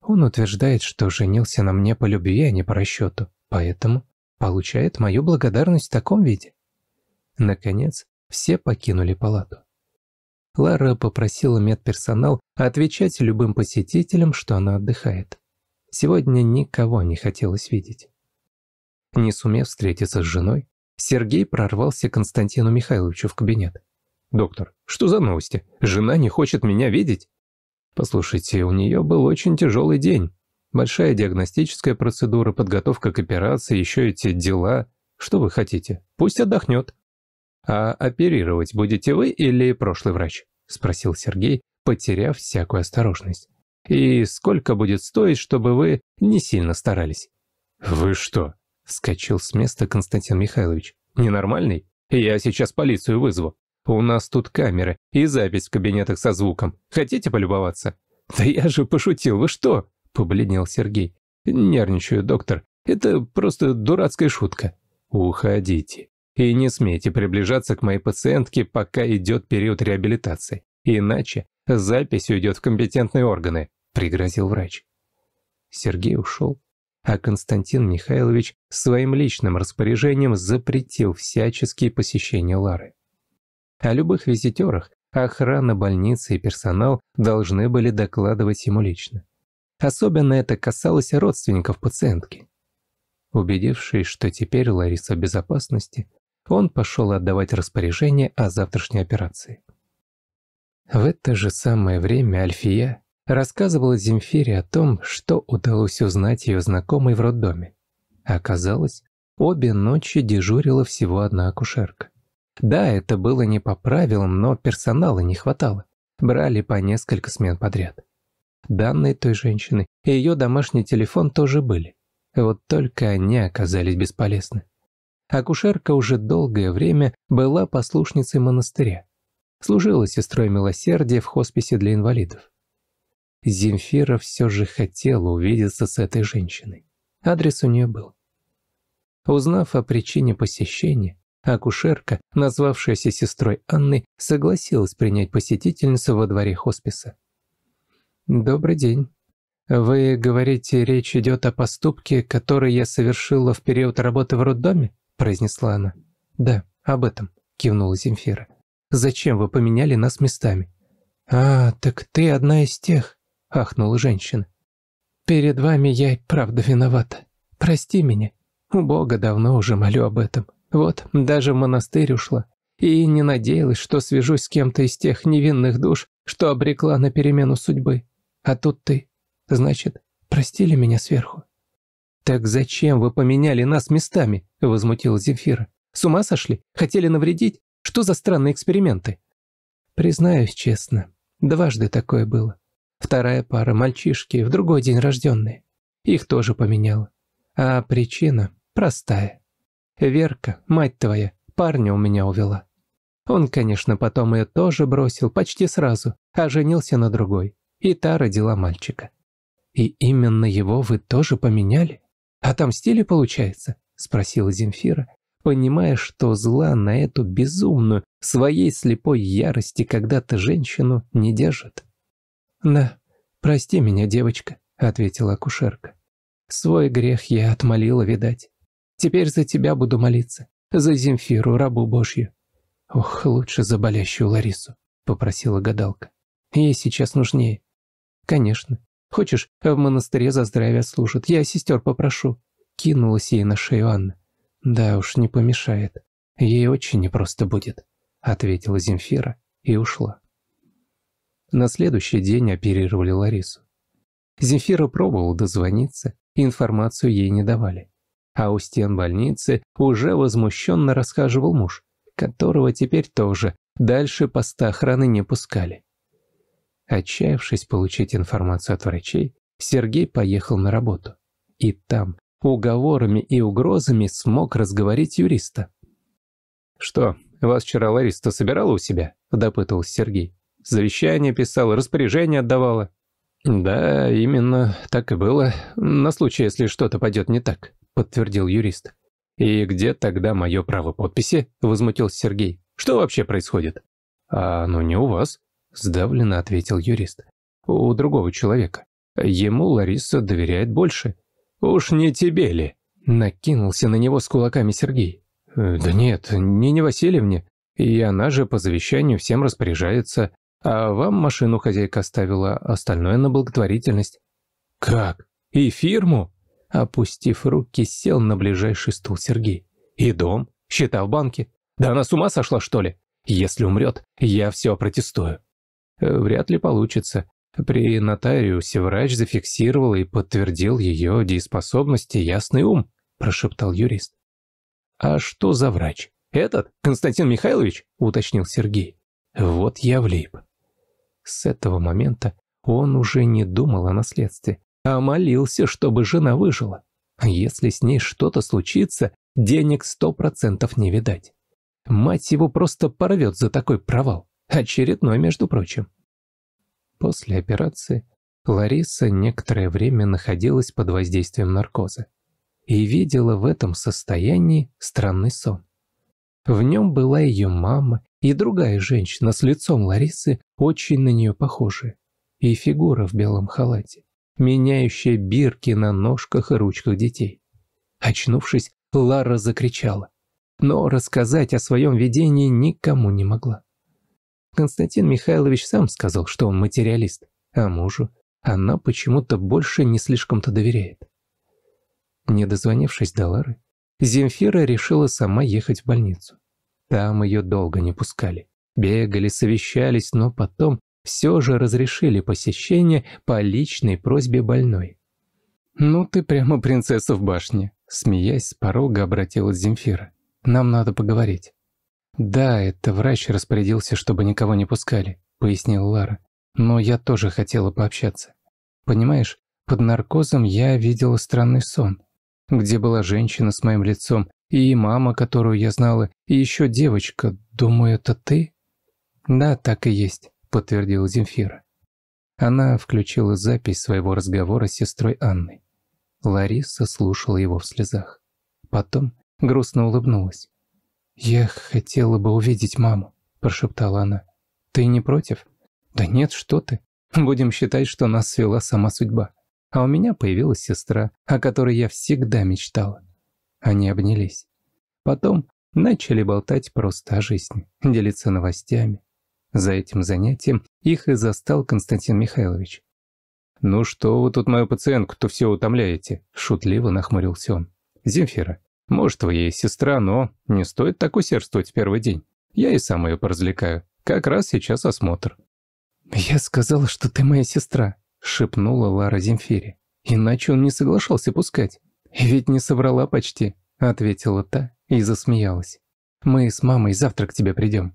Он утверждает, что женился на мне по любви, а не по расчету, поэтому получает мою благодарность в таком виде. Наконец, все покинули палату. Лара попросила медперсонал отвечать любым посетителям, что она отдыхает. Сегодня никого не хотелось видеть. Не сумев встретиться с женой, Сергей прорвался к Константину Михайловичу в кабинет. «Доктор, что за новости? Жена не хочет меня видеть? Послушайте, у нее был очень тяжелый день. Большая диагностическая процедура, подготовка к операции, еще эти дела. Что вы хотите? Пусть отдохнет. А оперировать будете вы или прошлый врач? Спросил Сергей, потеряв всякую осторожность. И сколько будет стоить, чтобы вы не сильно старались? Вы что? Вскочил с места Константин Михайлович. Ненормальный? Я сейчас полицию вызову. У нас тут камеры и запись в кабинетах со звуком. Хотите полюбоваться?» «Да я же пошутил, вы что?» – побледнел Сергей. «Нервничаю, доктор. Это просто дурацкая шутка». «Уходите. И не смейте приближаться к моей пациентке, пока идет период реабилитации. Иначе запись уйдет в компетентные органы», – пригрозил врач. Сергей ушел, а Константин Михайлович своим личным распоряжением запретил всяческие посещения Лары. О любых визитерах охрана больницы и персонал должны были докладывать ему лично. Особенно это касалось родственников пациентки. Убедившись, что теперь Лариса в безопасности, он пошел отдавать распоряжение о завтрашней операции. В это же самое время Альфия рассказывала Земфире о том, что удалось узнать ее знакомой в роддоме. Оказалось, обе ночи дежурила всего одна акушерка. Да, это было не по правилам, но персонала не хватало. Брали по несколько смен подряд. Данные той женщины и ее домашний телефон тоже были. Вот только они оказались бесполезны. Акушерка уже долгое время была послушницей монастыря. Служила сестрой милосердия в хосписе для инвалидов. Земфира все же хотела увидеться с этой женщиной. Адрес у нее был. Узнав о причине посещения, Акушерка, назвавшаяся сестрой Анны, согласилась принять посетительницу во дворе хосписа. «Добрый день. Вы говорите, речь идет о поступке, который я совершила в период работы в роддоме?» – произнесла она. «Да, об этом», – кивнула Земфира. «Зачем вы поменяли нас местами?» «А, так ты одна из тех», – ахнула женщина. «Перед вами я и правда виновата. Прости меня. У Бога давно уже молю об этом». Вот, даже в монастырь ушла. И не надеялась, что свяжусь с кем-то из тех невинных душ, что обрекла на перемену судьбы. А тут ты. Значит, простили меня сверху. «Так зачем вы поменяли нас местами?» – возмутила Земфира. «С ума сошли? Хотели навредить? Что за странные эксперименты?» Признаюсь честно, дважды такое было. Вторая пара – мальчишки, в другой день рожденные. Их тоже поменяла. А причина простая. Верка, мать твоя, парня у меня увела. Он, конечно, потом ее тоже бросил почти сразу, а женился на другой. И та родила мальчика. И именно его вы тоже поменяли? Отомстили, получается? Спросила Земфира, понимая, что зла на эту безумную, своей слепой ярости когда-то женщину не держит. «Да, прости меня, девочка», — ответила акушерка. «Свой грех я отмолила, видать. Теперь за тебя буду молиться. За Земфиру, рабу Божью». «Ох, лучше за болящую Ларису», — попросила гадалка. «Ей сейчас нужнее». «Конечно. Хочешь, в монастыре за здравие служат. Я сестер попрошу». Кинулась ей на шею Анна. «Да уж, не помешает. Ей очень непросто будет», — ответила Земфира и ушла. На следующий день оперировали Ларису. Земфира пробовала дозвониться, информацию ей не давали а у стен больницы уже возмущенно расхаживал муж, которого теперь тоже дальше поста охраны не пускали. Отчаявшись получить информацию от врачей, Сергей поехал на работу. И там, уговорами и угрозами, смог разговорить юриста. «Что, вас вчера Лариста собирала у себя?» – допытывался Сергей. «Завещание писала, распоряжение отдавала». «Да, именно так и было, на случай, если что-то пойдет не так», — подтвердил юрист. «И где тогда мое право подписи?» — возмутился Сергей. «Что вообще происходит?» «А оно ну, не у вас», — сдавленно ответил юрист. «У другого человека. Ему Лариса доверяет больше». «Уж не тебе ли?» — накинулся на него с кулаками Сергей. «Э, «Да нет, не не Васильевне. И она же по завещанию всем распоряжается. А вам машину хозяйка оставила, остальное на благотворительность». «Как? И фирму?» Опустив руки, сел на ближайший стул Сергей. «И дом? Счета в банке? Да она с ума сошла, что ли? Если умрет, я все протестую». Э, «Вряд ли получится. При нотариусе врач зафиксировал и подтвердил ее дееспособность и ясный ум», – прошептал юрист. «А что за врач? Этот? Константин Михайлович?» – уточнил Сергей. «Вот я влип». С этого момента он уже не думал о наследстве, а молился, чтобы жена выжила. Если с ней что-то случится, денег сто процентов не видать. Мать его просто порвет за такой провал. Очередной, между прочим. После операции Лариса некоторое время находилась под воздействием наркоза и видела в этом состоянии странный сон. В нем была ее мама и другая женщина с лицом Ларисы, очень на нее похожая, и фигура в белом халате, меняющая бирки на ножках и ручках детей. Очнувшись, Лара закричала, но рассказать о своем видении никому не могла. Константин Михайлович сам сказал, что он материалист, а мужу она почему-то больше не слишком-то доверяет. Не дозвонившись до Лары, Земфира решила сама ехать в больницу. Там ее долго не пускали. Бегали, совещались, но потом все же разрешили посещение по личной просьбе больной. «Ну ты прямо принцесса в башне», — смеясь с порога обратилась Земфира. «Нам надо поговорить». «Да, это врач распорядился, чтобы никого не пускали», — пояснила Лара. «Но я тоже хотела пообщаться. Понимаешь, под наркозом я видела странный сон, где была женщина с моим лицом, и мама, которую я знала, и еще девочка. Думаю, это ты?» «Да, так и есть», — подтвердила Земфира. Она включила запись своего разговора с сестрой Анной. Лариса слушала его в слезах. Потом грустно улыбнулась. «Я хотела бы увидеть маму», — прошептала она. «Ты не против?» «Да нет, что ты. Будем считать, что нас свела сама судьба. А у меня появилась сестра, о которой я всегда мечтала. Они обнялись. Потом начали болтать просто о жизни, делиться новостями. За этим занятием их и застал Константин Михайлович. «Ну что вы тут мою пациентку-то все утомляете?» – шутливо нахмурился он. «Земфира, может, вы ей сестра, но не стоит так усердствовать первый день. Я и сам ее поразвлекаю. Как раз сейчас осмотр». «Я сказала, что ты моя сестра», – шепнула Лара Земфире. «Иначе он не соглашался пускать». «Ведь не соврала почти», — ответила та и засмеялась. «Мы с мамой завтра к тебе придем».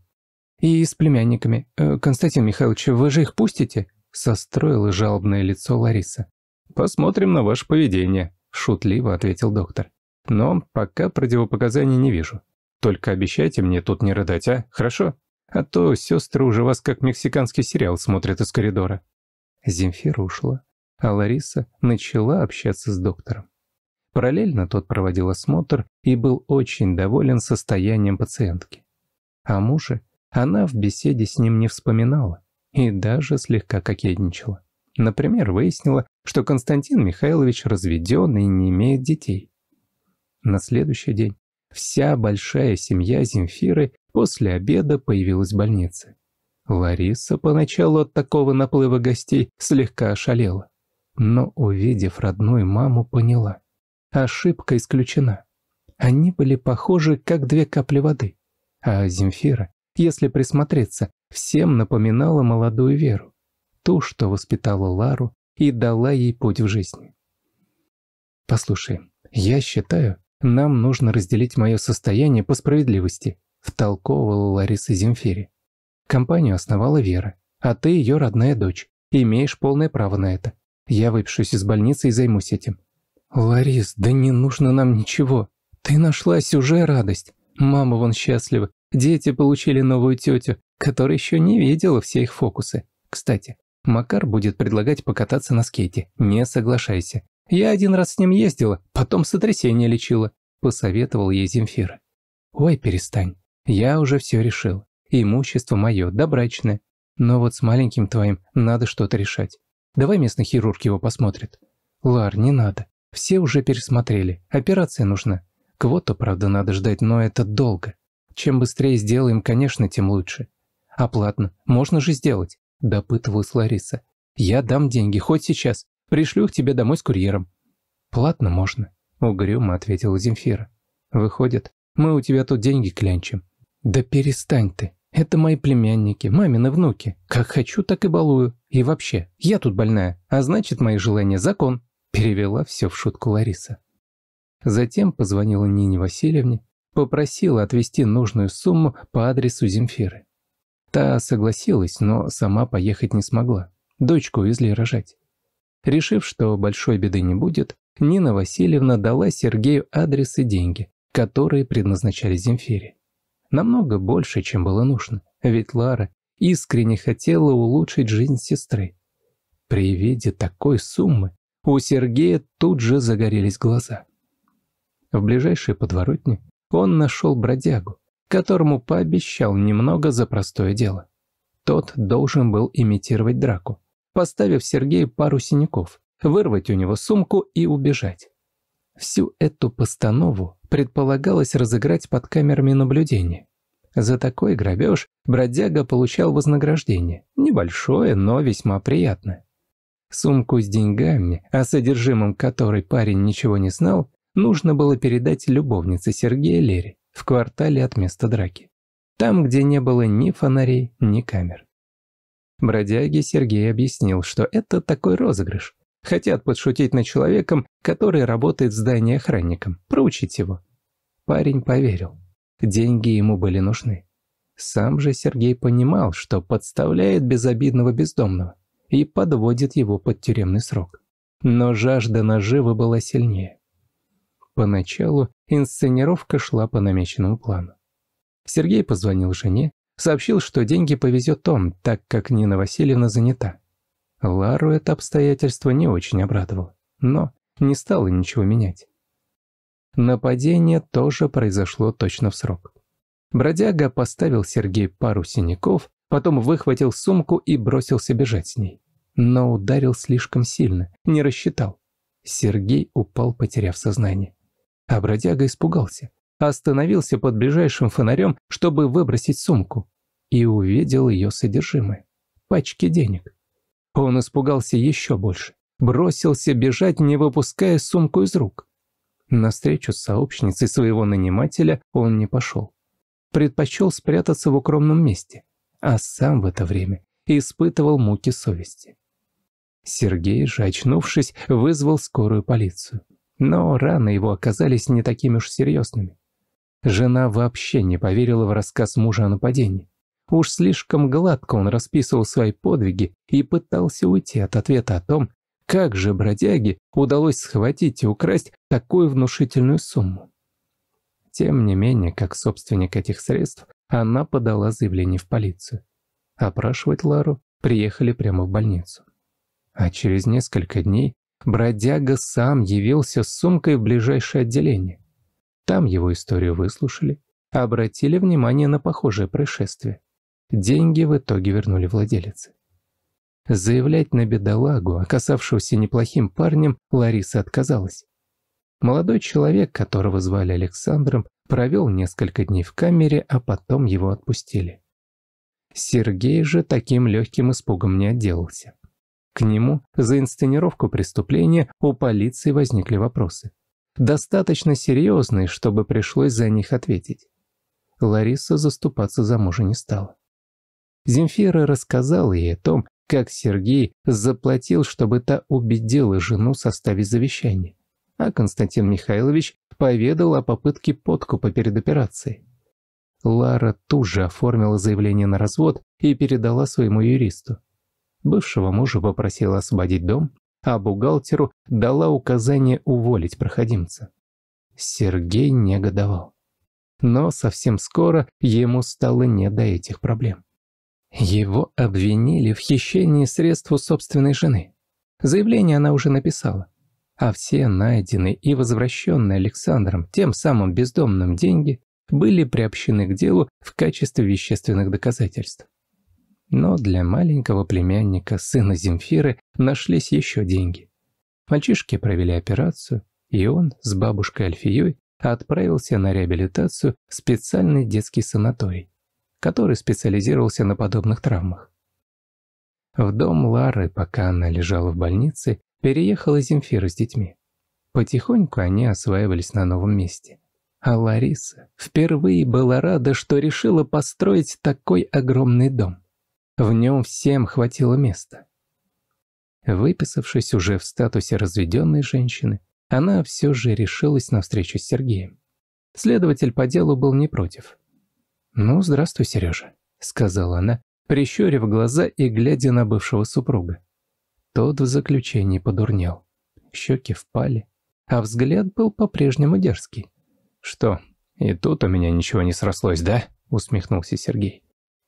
«И с племянниками. Э, Константин Михайлович, вы же их пустите?» — состроила жалобное лицо Лариса. «Посмотрим на ваше поведение», — шутливо ответил доктор. «Но пока противопоказаний не вижу. Только обещайте мне тут не рыдать, а? Хорошо? А то сестры уже вас как мексиканский сериал смотрят из коридора». Земфира ушла, а Лариса начала общаться с доктором. Параллельно тот проводил осмотр и был очень доволен состоянием пациентки. О муже она в беседе с ним не вспоминала и даже слегка кокетничала. Например, выяснила, что Константин Михайлович разведен и не имеет детей. На следующий день вся большая семья Земфиры после обеда появилась в больнице. Лариса поначалу от такого наплыва гостей слегка ошалела, но, увидев родную маму, поняла, ошибка исключена. Они были похожи, как две капли воды. А Земфира, если присмотреться, всем напоминала молодую Веру. Ту, что воспитала Лару и дала ей путь в жизни. «Послушай, я считаю, нам нужно разделить мое состояние по справедливости», втолковывала Лариса Земфире. «Компанию основала Вера, а ты ее родная дочь. Имеешь полное право на это. Я выпишусь из больницы и займусь этим. «Ларис, да не нужно нам ничего. Ты нашлась уже радость. Мама вон счастлива. Дети получили новую тетю, которая еще не видела все их фокусы. Кстати, Макар будет предлагать покататься на скейте. Не соглашайся. Я один раз с ним ездила, потом сотрясение лечила», – посоветовал ей Земфира. «Ой, перестань. Я уже все решил. Имущество мое, добрачное. Но вот с маленьким твоим надо что-то решать. Давай местный хирург его посмотрит». «Лар, не надо. Все уже пересмотрели. Операция нужна. Квоту, правда, надо ждать, но это долго. Чем быстрее сделаем, конечно, тем лучше. А платно Можно же сделать. Допытывалась Лариса. Я дам деньги, хоть сейчас. Пришлю их тебе домой с курьером. Платно можно. Угрюмо ответила Земфира. Выходит, мы у тебя тут деньги клянчим. Да перестань ты. Это мои племянники, мамины внуки. Как хочу, так и балую. И вообще, я тут больная, а значит, мои желания – закон. Перевела все в шутку Лариса. Затем позвонила Нине Васильевне, попросила отвезти нужную сумму по адресу Земфиры. Та согласилась, но сама поехать не смогла. Дочку увезли рожать. Решив, что большой беды не будет, Нина Васильевна дала Сергею адрес и деньги, которые предназначали Земфире. Намного больше, чем было нужно, ведь Лара искренне хотела улучшить жизнь сестры. При виде такой суммы у Сергея тут же загорелись глаза. В ближайшей подворотне он нашел бродягу, которому пообещал немного за простое дело. Тот должен был имитировать драку, поставив Сергею пару синяков, вырвать у него сумку и убежать. Всю эту постанову предполагалось разыграть под камерами наблюдения. За такой грабеж бродяга получал вознаграждение, небольшое, но весьма приятное. Сумку с деньгами, о содержимом которой парень ничего не знал, нужно было передать любовнице Сергея Лере в квартале от места драки. Там, где не было ни фонарей, ни камер. Бродяге Сергей объяснил, что это такой розыгрыш. Хотят подшутить над человеком, который работает в здании охранником, проучить его. Парень поверил. Деньги ему были нужны. Сам же Сергей понимал, что подставляет безобидного бездомного и подводит его под тюремный срок. Но жажда наживы была сильнее. Поначалу инсценировка шла по намеченному плану. Сергей позвонил жене, сообщил, что деньги повезет он, так как Нина Васильевна занята. Лару это обстоятельство не очень обрадовало, но не стало ничего менять. Нападение тоже произошло точно в срок. Бродяга поставил Сергей пару синяков, потом выхватил сумку и бросился бежать с ней но ударил слишком сильно, не рассчитал. Сергей упал, потеряв сознание. А бродяга испугался, остановился под ближайшим фонарем, чтобы выбросить сумку, и увидел ее содержимое – пачки денег. Он испугался еще больше, бросился бежать, не выпуская сумку из рук. На встречу с сообщницей своего нанимателя он не пошел. Предпочел спрятаться в укромном месте, а сам в это время испытывал муки совести. Сергей же, очнувшись, вызвал скорую полицию. Но раны его оказались не такими уж серьезными. Жена вообще не поверила в рассказ мужа о нападении. Уж слишком гладко он расписывал свои подвиги и пытался уйти от ответа о том, как же бродяге удалось схватить и украсть такую внушительную сумму. Тем не менее, как собственник этих средств, она подала заявление в полицию. Опрашивать Лару приехали прямо в больницу. А через несколько дней бродяга сам явился с сумкой в ближайшее отделение. Там его историю выслушали, обратили внимание на похожее происшествие. Деньги в итоге вернули владелице. Заявлять на бедолагу, оказавшегося неплохим парнем, Лариса отказалась. Молодой человек, которого звали Александром, провел несколько дней в камере, а потом его отпустили. Сергей же таким легким испугом не отделался. К нему за инсценировку преступления у полиции возникли вопросы. Достаточно серьезные, чтобы пришлось за них ответить. Лариса заступаться за мужа не стала. Земфира рассказала ей о том, как Сергей заплатил, чтобы та убедила жену составить завещание. А Константин Михайлович поведал о попытке подкупа перед операцией. Лара тут же оформила заявление на развод и передала своему юристу. Бывшего мужа попросила освободить дом, а бухгалтеру дала указание уволить проходимца. Сергей негодовал. Но совсем скоро ему стало не до этих проблем. Его обвинили в хищении средств у собственной жены. Заявление она уже написала. А все найденные и возвращенные Александром тем самым бездомным деньги были приобщены к делу в качестве вещественных доказательств. Но для маленького племянника, сына Земфиры, нашлись еще деньги. Мальчишки провели операцию, и он с бабушкой Альфией отправился на реабилитацию в специальный детский санаторий, который специализировался на подобных травмах. В дом Лары, пока она лежала в больнице, переехала Земфира с детьми. Потихоньку они осваивались на новом месте. А Лариса впервые была рада, что решила построить такой огромный дом. В нем всем хватило места. Выписавшись уже в статусе разведенной женщины, она все же решилась на встречу с Сергеем. Следователь по делу был не против. «Ну, здравствуй, Сережа», — сказала она, прищурив глаза и глядя на бывшего супруга. Тот в заключении подурнел. Щеки впали, а взгляд был по-прежнему дерзкий. «Что, и тут у меня ничего не срослось, да?» — усмехнулся Сергей.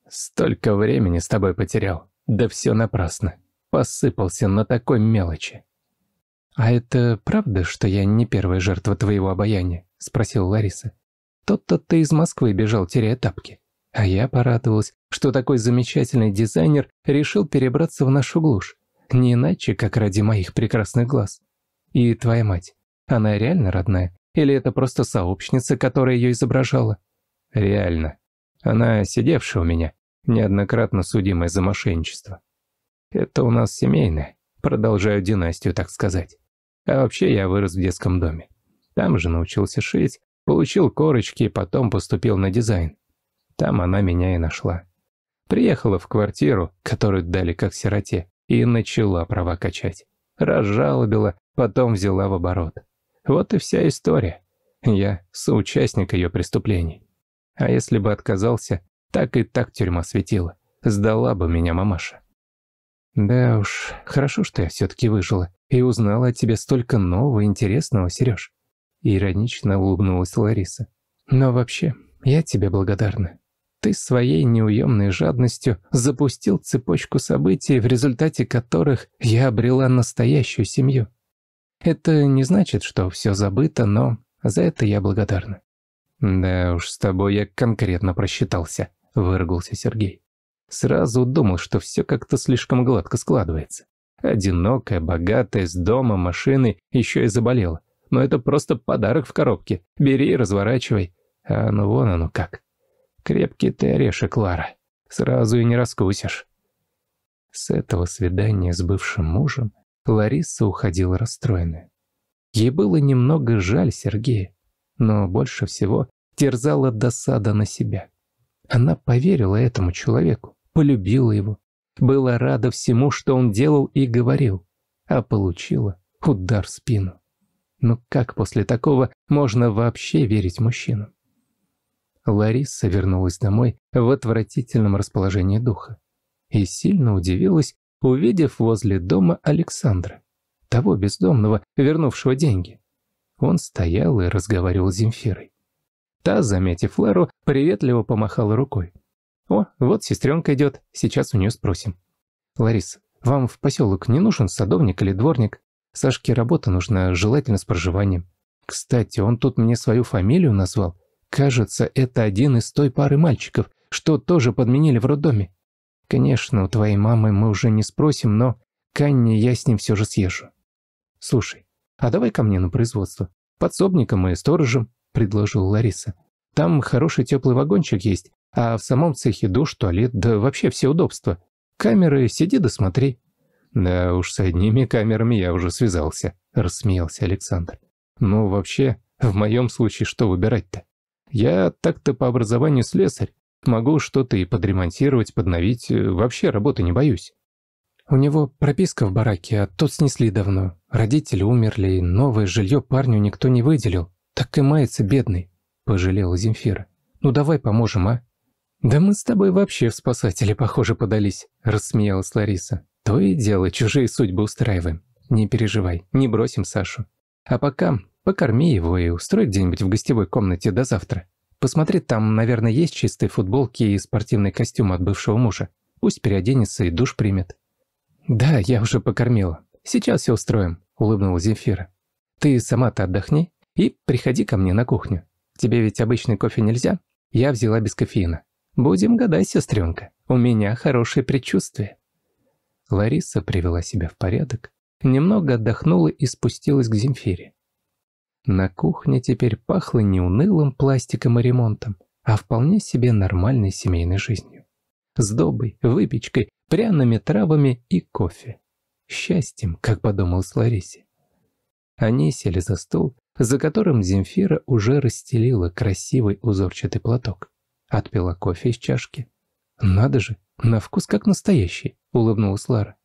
Столько времени с тобой потерял. Да все напрасно. Посыпался на такой мелочи. «А это правда, что я не первая жертва твоего обаяния?» – спросил Лариса. «Тот-то ты из Москвы бежал, теряя тапки. А я порадовалась, что такой замечательный дизайнер решил перебраться в нашу глушь. Не иначе, как ради моих прекрасных глаз. И твоя мать, она реально родная? Или это просто сообщница, которая ее изображала?» «Реально», она сидевшая у меня, неоднократно судимая за мошенничество. Это у нас семейное, продолжаю династию, так сказать. А вообще я вырос в детском доме. Там же научился шить, получил корочки, и потом поступил на дизайн. Там она меня и нашла. Приехала в квартиру, которую дали как сироте, и начала права качать. Разжалобила, потом взяла в оборот. Вот и вся история. Я соучастник ее преступлений. А если бы отказался, так и так тюрьма светила. Сдала бы меня мамаша. Да уж, хорошо, что я все-таки выжила и узнала о тебе столько нового и интересного, Сереж. Иронично улыбнулась Лариса. Но вообще, я тебе благодарна. Ты своей неуемной жадностью запустил цепочку событий, в результате которых я обрела настоящую семью. Это не значит, что все забыто, но за это я благодарна. «Да уж, с тобой я конкретно просчитался», – выругался Сергей. «Сразу думал, что все как-то слишком гладко складывается. Одинокая, богатая, с дома, машины, еще и заболела. Но это просто подарок в коробке. Бери и разворачивай. А ну вон оно как. Крепкий ты орешек, Лара. Сразу и не раскусишь». С этого свидания с бывшим мужем Лариса уходила расстроенная. Ей было немного жаль Сергея но больше всего терзала досада на себя. Она поверила этому человеку, полюбила его, была рада всему, что он делал и говорил, а получила удар в спину. Но как после такого можно вообще верить мужчинам? Лариса вернулась домой в отвратительном расположении духа и сильно удивилась, увидев возле дома Александра, того бездомного, вернувшего деньги. Он стоял и разговаривал с Земфирой. Та, заметив Лару, приветливо помахала рукой. «О, вот сестренка идет, сейчас у нее спросим». Ларис, вам в поселок не нужен садовник или дворник? Сашке работа нужна, желательно с проживанием. Кстати, он тут мне свою фамилию назвал. Кажется, это один из той пары мальчиков, что тоже подменили в роддоме. Конечно, у твоей мамы мы уже не спросим, но к Анне я с ним все же съезжу. Слушай, а давай ко мне на производство. Подсобником и сторожем», – предложила Лариса. «Там хороший теплый вагончик есть, а в самом цехе душ, туалет, да вообще все удобства. Камеры сиди да смотри». «Да уж с одними камерами я уже связался», – рассмеялся Александр. «Ну, вообще, в моем случае что выбирать-то? Я так-то по образованию слесарь. Могу что-то и подремонтировать, подновить, э, вообще работы не боюсь». У него прописка в бараке, а тот снесли давно. Родители умерли, и новое жилье парню никто не выделил. Так и мается бедный», – пожалела Земфира. «Ну давай поможем, а?» «Да мы с тобой вообще в спасатели, похоже, подались», – рассмеялась Лариса. «То и дело, чужие судьбы устраиваем. Не переживай, не бросим Сашу. А пока покорми его и устрой где-нибудь в гостевой комнате до завтра. Посмотри, там, наверное, есть чистые футболки и спортивный костюм от бывшего мужа. Пусть переоденется и душ примет». «Да, я уже покормила. Сейчас все устроим», – улыбнулась Земфира. «Ты сама-то отдохни и приходи ко мне на кухню. Тебе ведь обычный кофе нельзя? Я взяла без кофеина. Будем гадать, сестренка. У меня хорошее предчувствие». Лариса привела себя в порядок, немного отдохнула и спустилась к Земфире. На кухне теперь пахло не унылым пластиком и ремонтом, а вполне себе нормальной семейной жизнью. С добой, выпечкой пряными травами и кофе. Счастьем, как подумал Ларисе. Они сели за стол, за которым Земфира уже расстелила красивый узорчатый платок. Отпила кофе из чашки. «Надо же, на вкус как настоящий», — улыбнулась Лара.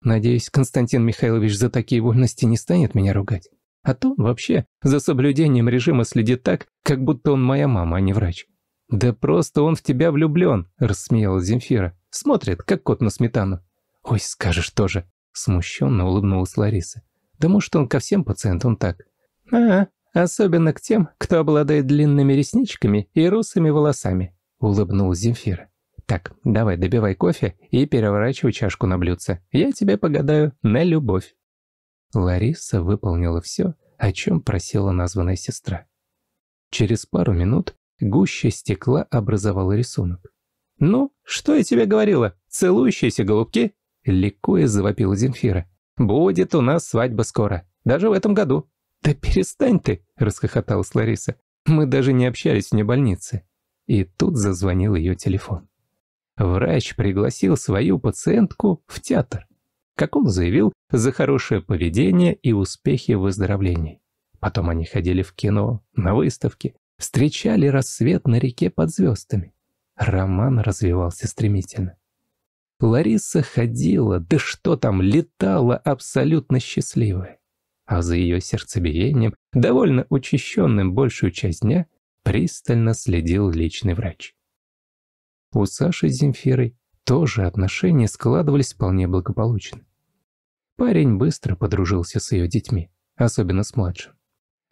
«Надеюсь, Константин Михайлович за такие вольности не станет меня ругать. А то, он вообще, за соблюдением режима следит так, как будто он моя мама, а не врач». «Да просто он в тебя влюблен», – рассмеялась Земфира. «Смотрит, как кот на сметану». «Ой, скажешь тоже», – смущенно улыбнулась Лариса. «Да может, он ко всем пациентам так». «А, особенно к тем, кто обладает длинными ресничками и русыми волосами», – улыбнулась Земфира. «Так, давай добивай кофе и переворачивай чашку на блюдце. Я тебе погадаю на любовь». Лариса выполнила все, о чем просила названная сестра. Через пару минут Гуще стекла образовал рисунок. «Ну, что я тебе говорила? Целующиеся голубки?» Ликуя завопила Земфира. «Будет у нас свадьба скоро. Даже в этом году». «Да перестань ты!» – расхохоталась Лариса. «Мы даже не общались вне больницы». И тут зазвонил ее телефон. Врач пригласил свою пациентку в театр, как он заявил, за хорошее поведение и успехи в выздоровлении. Потом они ходили в кино, на выставки, встречали рассвет на реке под звездами. Роман развивался стремительно. Лариса ходила, да что там, летала абсолютно счастливая. А за ее сердцебиением, довольно учащенным большую часть дня, пристально следил личный врач. У Саши с Земфирой тоже отношения складывались вполне благополучно. Парень быстро подружился с ее детьми, особенно с младшим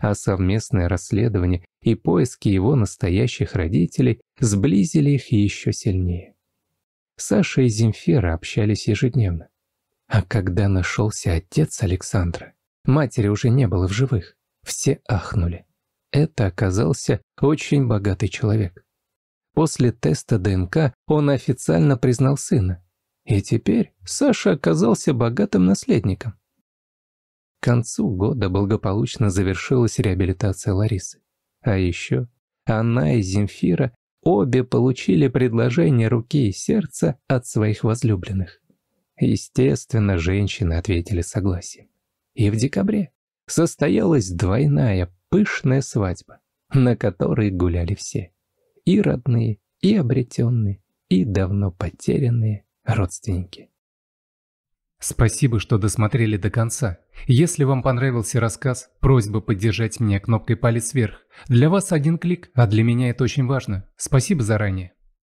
а совместное расследование и поиски его настоящих родителей сблизили их еще сильнее. Саша и Земфира общались ежедневно. А когда нашелся отец Александра, матери уже не было в живых, все ахнули. Это оказался очень богатый человек. После теста ДНК он официально признал сына. И теперь Саша оказался богатым наследником. К концу года благополучно завершилась реабилитация Ларисы. А еще она и Земфира обе получили предложение руки и сердца от своих возлюбленных. Естественно, женщины ответили согласием. И в декабре состоялась двойная пышная свадьба, на которой гуляли все. И родные, и обретенные, и давно потерянные родственники. Спасибо, что досмотрели до конца. Если вам понравился рассказ, просьба поддержать меня кнопкой палец вверх. Для вас один клик, а для меня это очень важно. Спасибо заранее.